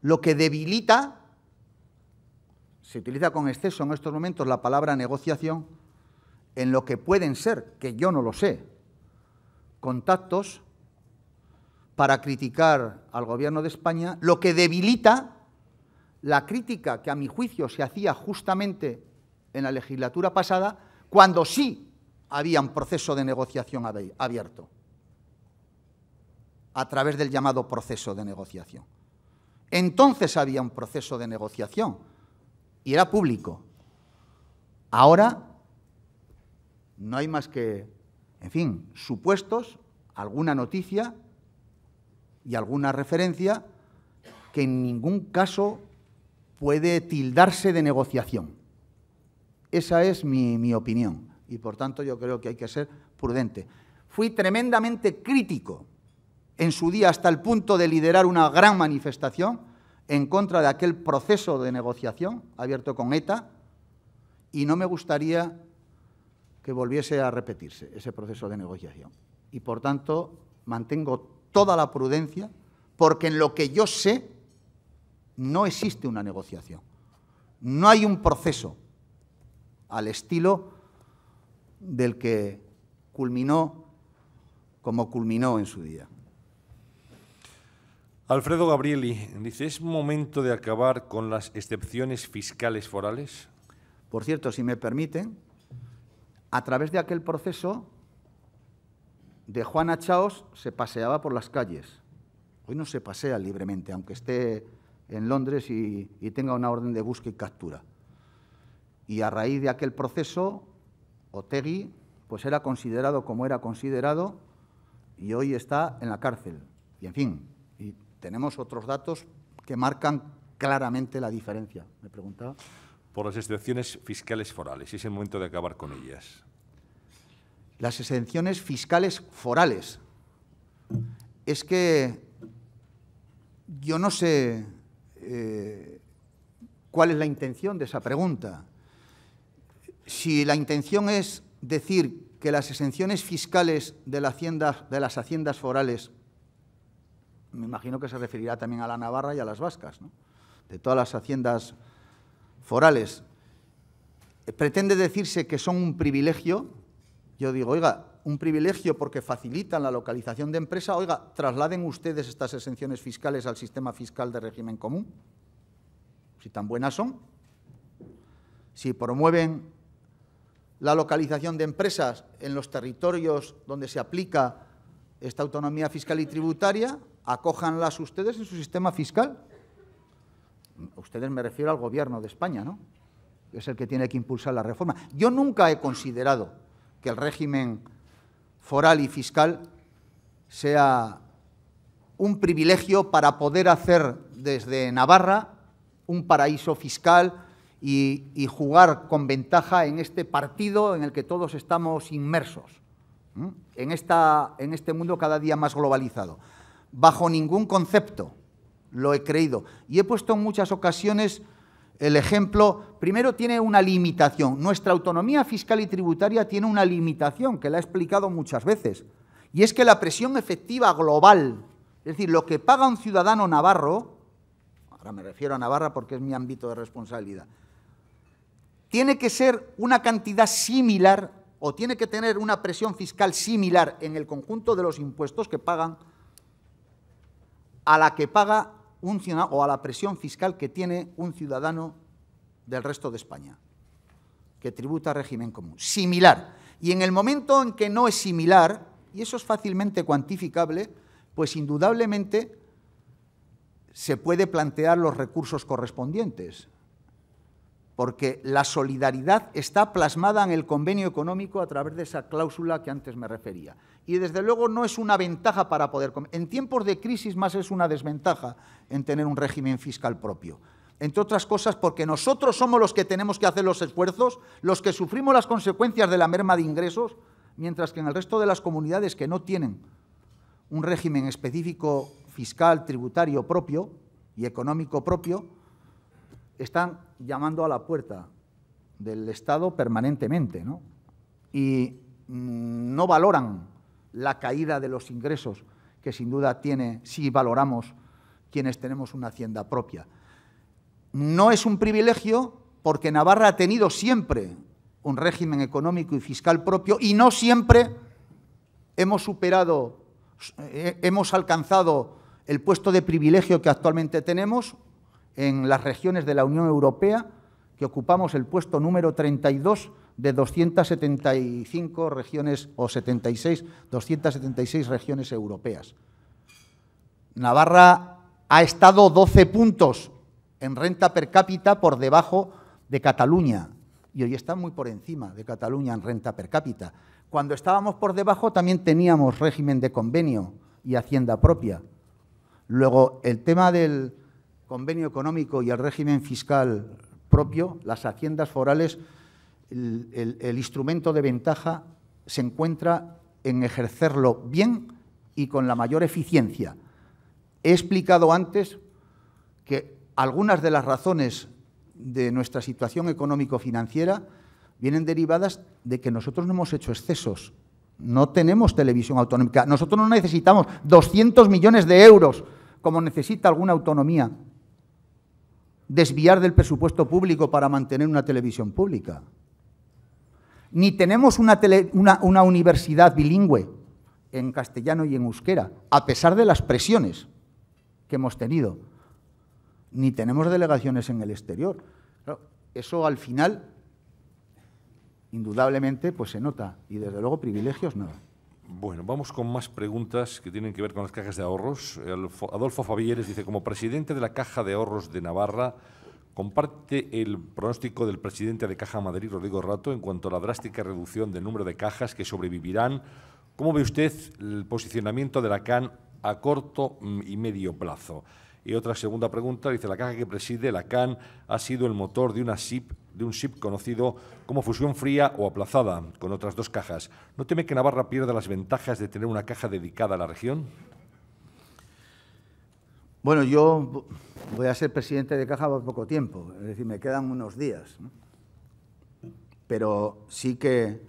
lo que debilita, se utiliza con exceso en estos momentos la palabra negociación, en lo que pueden ser, que yo no lo sé, contactos para criticar al gobierno de España, lo que debilita la crítica que a mi juicio se hacía justamente en la legislatura pasada, cuando sí había un proceso de negociación abierto, a través del llamado proceso de negociación. Entonces había un proceso de negociación y era público. Ahora no hay más que, en fin, supuestos, alguna noticia y alguna referencia que en ningún caso puede tildarse de negociación. Esa es mi, mi opinión y por tanto yo creo que hay que ser prudente. Fui tremendamente crítico en su día hasta el punto de liderar una gran manifestación en contra de aquel proceso de negociación abierto con ETA y no me gustaría que volviese a repetirse ese proceso de negociación. Y por tanto mantengo toda la prudencia, porque en lo que yo sé no existe una negociación. No hay un proceso al estilo del que culminó como culminó en su día. Alfredo Gabrieli dice, ¿es momento de acabar con las excepciones fiscales forales? Por cierto, si me permiten, a través de aquel proceso de Juana Chaos se paseaba por las calles. Hoy no se pasea libremente, aunque esté en Londres y, tenga una orden de búsqueda y captura. Y a raíz de aquel proceso, Otegui pues era considerado como era considerado y hoy está en la cárcel. Y en fin, y tenemos otros datos que marcan claramente la diferencia. Me preguntaba. Por las excepciones fiscales forales, es el momento de acabar con ellas las exenciones fiscales forales. Es que yo no sé eh, cuál es la intención de esa pregunta. Si la intención es decir que las exenciones fiscales de, la hacienda, de las haciendas forales, me imagino que se referirá también a la Navarra y a las vascas, de todas las haciendas forales, pretende decirse que son un privilegio yo digo, oiga, un privilegio porque facilitan la localización de empresa, oiga, trasladen ustedes estas exenciones fiscales al sistema fiscal de régimen común, si tan buenas son. Si promueven la localización de empresas en los territorios donde se aplica esta autonomía fiscal y tributaria, acójanlas ustedes en su sistema fiscal. Ustedes me refiero al Gobierno de España, ¿no? Es el que tiene que impulsar la reforma. Yo nunca he considerado que el régimen foral y fiscal sea un privilegio para poder hacer desde Navarra un paraíso fiscal y, jugar con ventaja en este partido en el que todos estamos inmersos, en, esta, en este mundo cada día más globalizado. Bajo ningún concepto lo he creído y he puesto en muchas ocasiones el ejemplo, primero, tiene una limitación. Nuestra autonomía fiscal y tributaria tiene una limitación, que la he explicado muchas veces, y es que la presión efectiva global, es decir, lo que paga un ciudadano navarro, ahora me refiero a Navarra porque es mi ámbito de responsabilidad, tiene que ser una cantidad similar o tiene que tener una presión fiscal similar en el conjunto de los impuestos que pagan a la que paga o a la presión fiscal que tiene un ciudadano del resto de España, que tributa régimen común. Similar. Y en el momento en que no es similar, y eso es fácilmente cuantificable, pues indudablemente se puede plantear los recursos correspondientes, porque la solidaridad está plasmada en el convenio económico a través de esa cláusula que antes me refería y desde luego no es una ventaja para poder... En tiempos de crisis más es una desventaja en tener un régimen fiscal propio. Entre otras cosas porque nosotros somos los que tenemos que hacer los esfuerzos, los que sufrimos las consecuencias de la merma de ingresos, mientras que en el resto de las comunidades que no tienen un régimen específico fiscal, tributario propio y económico propio, están llamando a la puerta del Estado permanentemente ¿no? y mm, no valoran la caída de los ingresos, que sin duda tiene, si valoramos quienes tenemos una hacienda propia. No es un privilegio porque Navarra ha tenido siempre un régimen económico y fiscal propio y no siempre hemos superado, eh, hemos alcanzado el puesto de privilegio que actualmente tenemos en las regiones de la Unión Europea que ocupamos el puesto número 32 de 275 regiones o 76, 276 regiones europeas. Navarra ha estado 12 puntos en renta per cápita por debajo de Cataluña y hoy está muy por encima de Cataluña en renta per cápita. Cuando estábamos por debajo también teníamos régimen de convenio y hacienda propia. Luego, el tema del convenio económico y el régimen fiscal propio, las haciendas forales, el, el instrumento de ventaja se encuentra en ejercerlo bien y con la mayor eficiencia. He explicado antes que algunas de las razones de nuestra situación económico-financiera vienen derivadas de que nosotros no hemos hecho excesos. No tenemos televisión autonómica. Nosotros no necesitamos 200 millones de euros como necesita alguna autonomía desviar del presupuesto público para mantener una televisión pública. Ni tenemos una, una, universidad bilingüe en castellano y en euskera, a pesar de las presiones que hemos tenido. Ni tenemos delegaciones en el exterior. Eso al final, indudablemente, pues se nota. Y desde luego privilegios no. Bueno, vamos con más preguntas que tienen que ver con las cajas de ahorros. Adolfo Favilleres dice, como presidente de la Caja de Ahorros de Navarra, comparte el pronóstico del presidente de Caja Madrid, Rodrigo Rato, en cuanto a la drástica reducción del número de cajas que sobrevivirán. ¿Cómo ve usted el posicionamiento de la CAN a corto mm, y medio plazo? Y otra segunda pregunta, dice, la caja que preside la CAN ha sido el motor de una SIP de un SIP conocido como fusión fría o aplazada, con otras dos cajas. ¿No teme que Navarra pierda las ventajas de tener una caja dedicada a la región? Bueno, yo voy a ser presidente de caja por poco tiempo, es decir, me quedan unos días. Pero sí que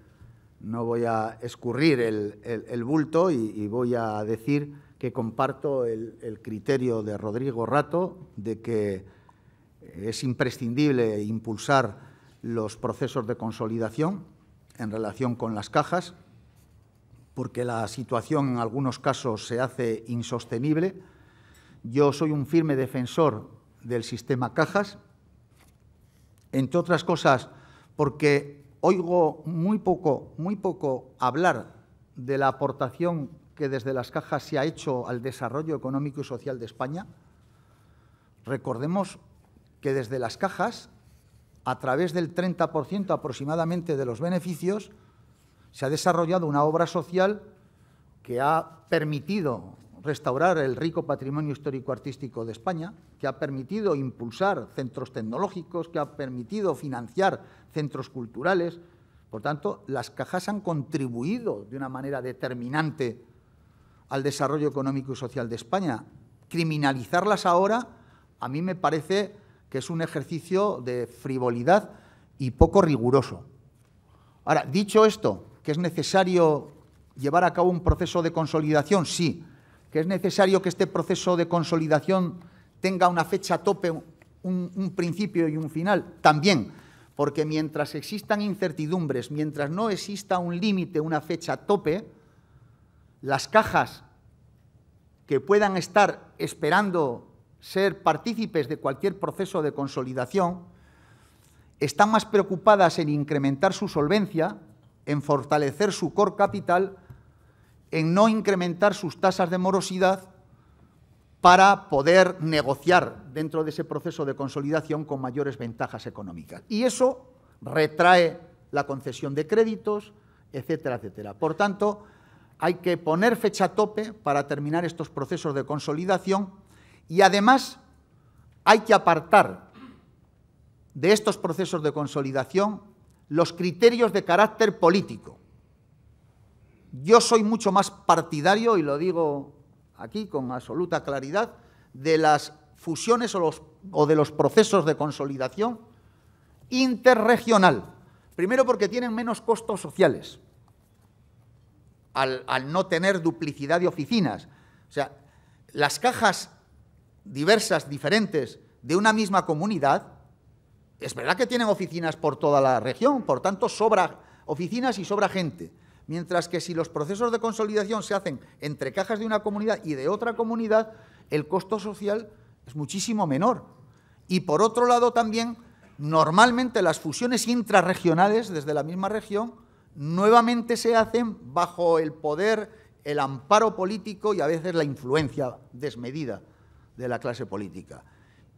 no voy a escurrir el, bulto y, voy a decir que comparto el criterio de Rodrigo Rato de que es imprescindible impulsar los procesos de consolidación en relación con las cajas, porque la situación en algunos casos se hace insostenible. Yo soy un firme defensor del sistema cajas, entre otras cosas porque oigo muy poco, muy poco hablar de la aportación que desde las cajas se ha hecho al desarrollo económico y social de España. Recordemos que desde las cajas, a través del 30% aproximadamente de los beneficios, se ha desarrollado una obra social que ha permitido restaurar el rico patrimonio histórico-artístico de España, que ha permitido impulsar centros tecnológicos, que ha permitido financiar centros culturales. Por tanto, las cajas han contribuido de una manera determinante al desarrollo económico y social de España. Criminalizarlas ahora a mí me parece que es un ejercicio de frivolidad y poco riguroso. Ahora, dicho esto, que es necesario llevar a cabo un proceso de consolidación, sí. Que es necesario que este proceso de consolidación tenga una fecha tope, un, principio y un final, también. Porque mientras existan incertidumbres, mientras no exista un límite, una fecha tope, las cajas que puedan estar esperando ser partícipes de cualquier proceso de consolidación, están más preocupadas en incrementar su solvencia, en fortalecer su core capital, en no incrementar sus tasas de morosidad para poder negociar dentro de ese proceso de consolidación con mayores ventajas económicas. Y eso retrae la concesión de créditos, etcétera, etcétera. Por tanto, hay que poner fecha tope para terminar estos procesos de consolidación y además hay que apartar de estos procesos de consolidación los criterios de carácter político. Yo soy mucho más partidario, y lo digo aquí con absoluta claridad, de las fusiones o, de los procesos de consolidación interregional. Primero porque tienen menos costos sociales, al, al no tener duplicidad de oficinas. O sea, las cajas diversas, diferentes, de una misma comunidad, es verdad que tienen oficinas por toda la región, por tanto sobra oficinas y sobra gente. Mientras que si los procesos de consolidación se hacen entre cajas de una comunidad y de otra comunidad, el costo social es muchísimo menor. Y por otro lado también, normalmente las fusiones intrarregionales desde la misma región nuevamente se hacen bajo el poder, el amparo político y a veces la influencia desmedida de la clase política.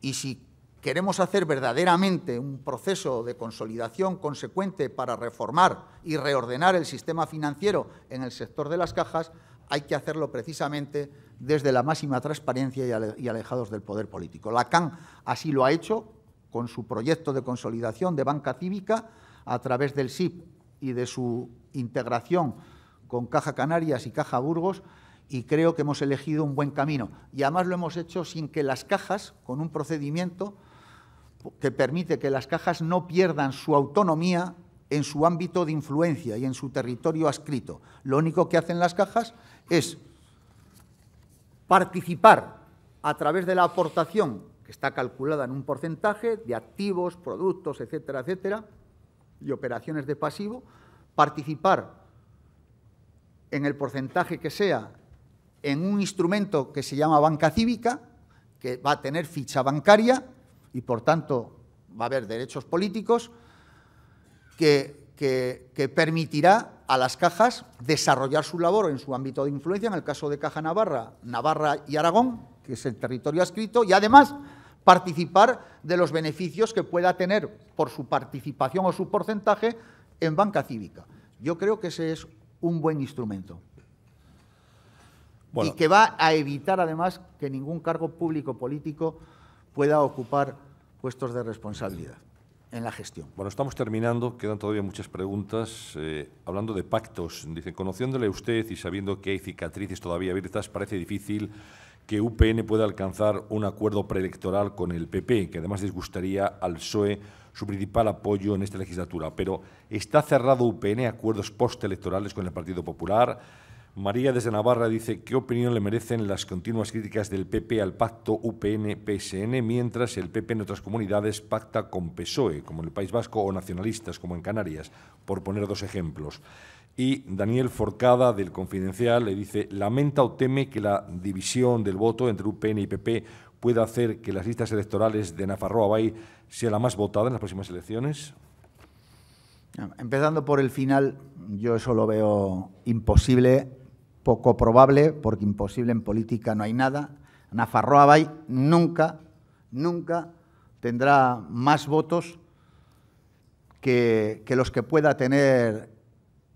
Y si queremos hacer verdaderamente un proceso de consolidación consecuente para reformar y reordenar el sistema financiero en el sector de las cajas, hay que hacerlo precisamente desde la máxima transparencia y, alejados del poder político. La can así lo ha hecho con su proyecto de consolidación de banca cívica a través del SIP y de su integración con Caja Canarias y Caja Burgos, y creo que hemos elegido un buen camino. Y además lo hemos hecho sin que las cajas, con un procedimiento que permite que las cajas no pierdan su autonomía en su ámbito de influencia y en su territorio adscrito. Lo único que hacen las cajas es participar a través de la aportación, que está calculada en un porcentaje, de activos, productos, etcétera, etcétera, y operaciones de pasivo, participar en el porcentaje que sea en un instrumento que se llama banca cívica, que va a tener ficha bancaria y, por tanto, va a haber derechos políticos, que, permitirá a las cajas desarrollar su labor en su ámbito de influencia, en el caso de Caja Navarra, Navarra y Aragón, que es el territorio adscrito, y además participar de los beneficios que pueda tener por su participación o su porcentaje en banca cívica. Yo creo que ese es un buen instrumento y que va a evitar además que ningún cargo público político pueda ocupar puestos de responsabilidad en la gestión. Bueno, estamos terminando, quedan todavía muchas preguntas. Eh, hablando de pactos, dicen, conociéndole usted y sabiendo que hay cicatrices todavía abiertas, parece difícil que UPN pueda alcanzar un acuerdo preelectoral con el PP, que además les gustaría al PSOE su principal apoyo en esta legislatura. Pero ¿está cerrado UPN acuerdos postelectorales con el Partido Popular? María desde Navarra dice, ¿qué opinión le merecen las continuas críticas del PP al pacto UPN-PSN mientras el PP en otras comunidades pacta con PSOE, como en el País Vasco, o nacionalistas, como en Canarias, por poner dos ejemplos? Y Daniel Forcada, del Confidencial, le dice, ¿lamenta o teme que la división del voto entre UPN y PP pueda hacer que las listas electorales de Nafarroa Bay sea la más votada en las próximas elecciones? Empezando por el final, yo eso lo veo imposible poco probable, porque imposible en política no hay nada, Nafarroa nunca, nunca tendrá más votos que, los que pueda tener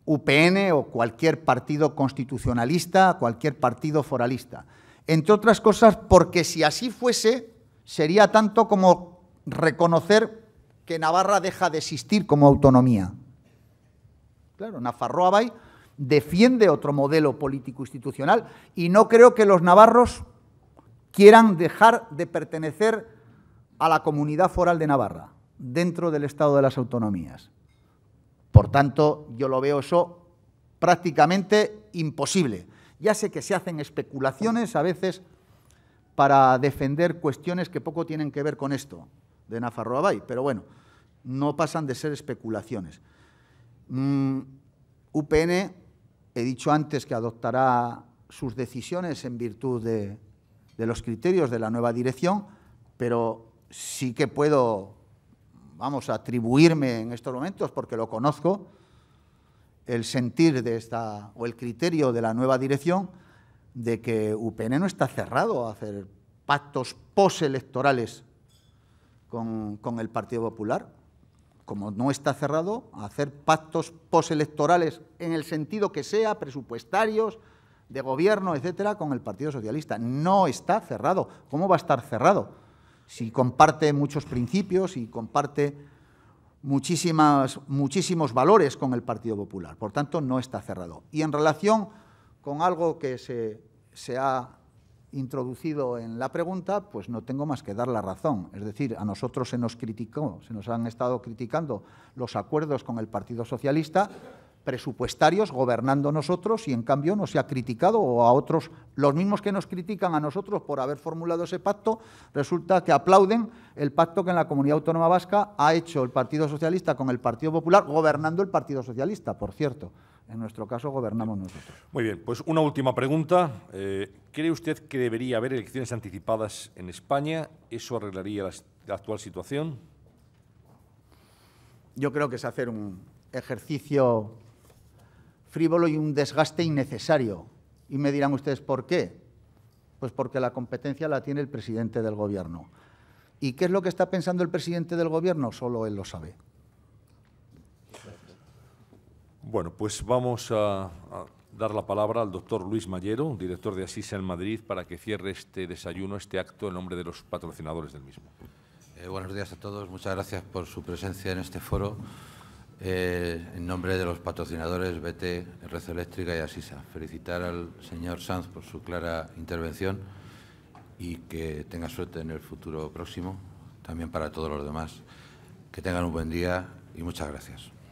UPN o cualquier partido constitucionalista, cualquier partido foralista. Entre otras cosas, porque si así fuese, sería tanto como reconocer que Navarra deja de existir como autonomía. Claro, Nafarroa Bay defiende otro modelo político-institucional y no creo que los navarros quieran dejar de pertenecer a la comunidad foral de Navarra, dentro del Estado de las Autonomías. Por tanto, yo lo veo eso prácticamente imposible. Ya sé que se hacen especulaciones a veces para defender cuestiones que poco tienen que ver con esto de Nafarroabay, pero bueno, no pasan de ser especulaciones. Mm, UPN He dicho antes que adoptará sus decisiones en virtud de, los criterios de la nueva dirección, pero sí que puedo, vamos, atribuirme en estos momentos, porque lo conozco, el sentir de esta, o el criterio de la nueva dirección, de que UPN no está cerrado a hacer pactos postelectorales con el Partido Popular como no está cerrado, a hacer pactos postelectorales en el sentido que sea, presupuestarios, de gobierno, etcétera, con el Partido Socialista. No está cerrado. ¿Cómo va a estar cerrado? Si comparte muchos principios y comparte muchísimas, muchísimos valores con el Partido Popular. Por tanto, no está cerrado. Y en relación con algo que se, se ha introducido en la pregunta, pues no tengo más que dar la razón. Es decir, a nosotros se nos criticó, se nos han estado criticando los acuerdos con el Partido Socialista presupuestarios gobernando nosotros y en cambio no se ha criticado o a otros, los mismos que nos critican a nosotros por haber formulado ese pacto, resulta que aplauden el pacto que en la comunidad autónoma vasca ha hecho el Partido Socialista con el Partido Popular, gobernando el Partido Socialista, por cierto. En nuestro caso, gobernamos nosotros. Muy bien, pues una última pregunta. Eh, ¿Cree usted que debería haber elecciones anticipadas en España? ¿Eso arreglaría la actual situación? Yo creo que es hacer un ejercicio frívolo y un desgaste innecesario. Y me dirán ustedes, ¿por qué? Pues porque la competencia la tiene el presidente del Gobierno. ¿Y qué es lo que está pensando el presidente del Gobierno? Solo él lo sabe. Bueno, pues vamos a, dar la palabra al doctor Luis Mayero, director de Asisa en Madrid, para que cierre este desayuno, este acto, en nombre de los patrocinadores del mismo. Eh, buenos días a todos, muchas gracias por su presencia en este foro. Eh, en nombre de los patrocinadores BT, Red Eléctrica y Asisa, felicitar al señor Sanz por su clara intervención y que tenga suerte en el futuro próximo, también para todos los demás. Que tengan un buen día y muchas gracias.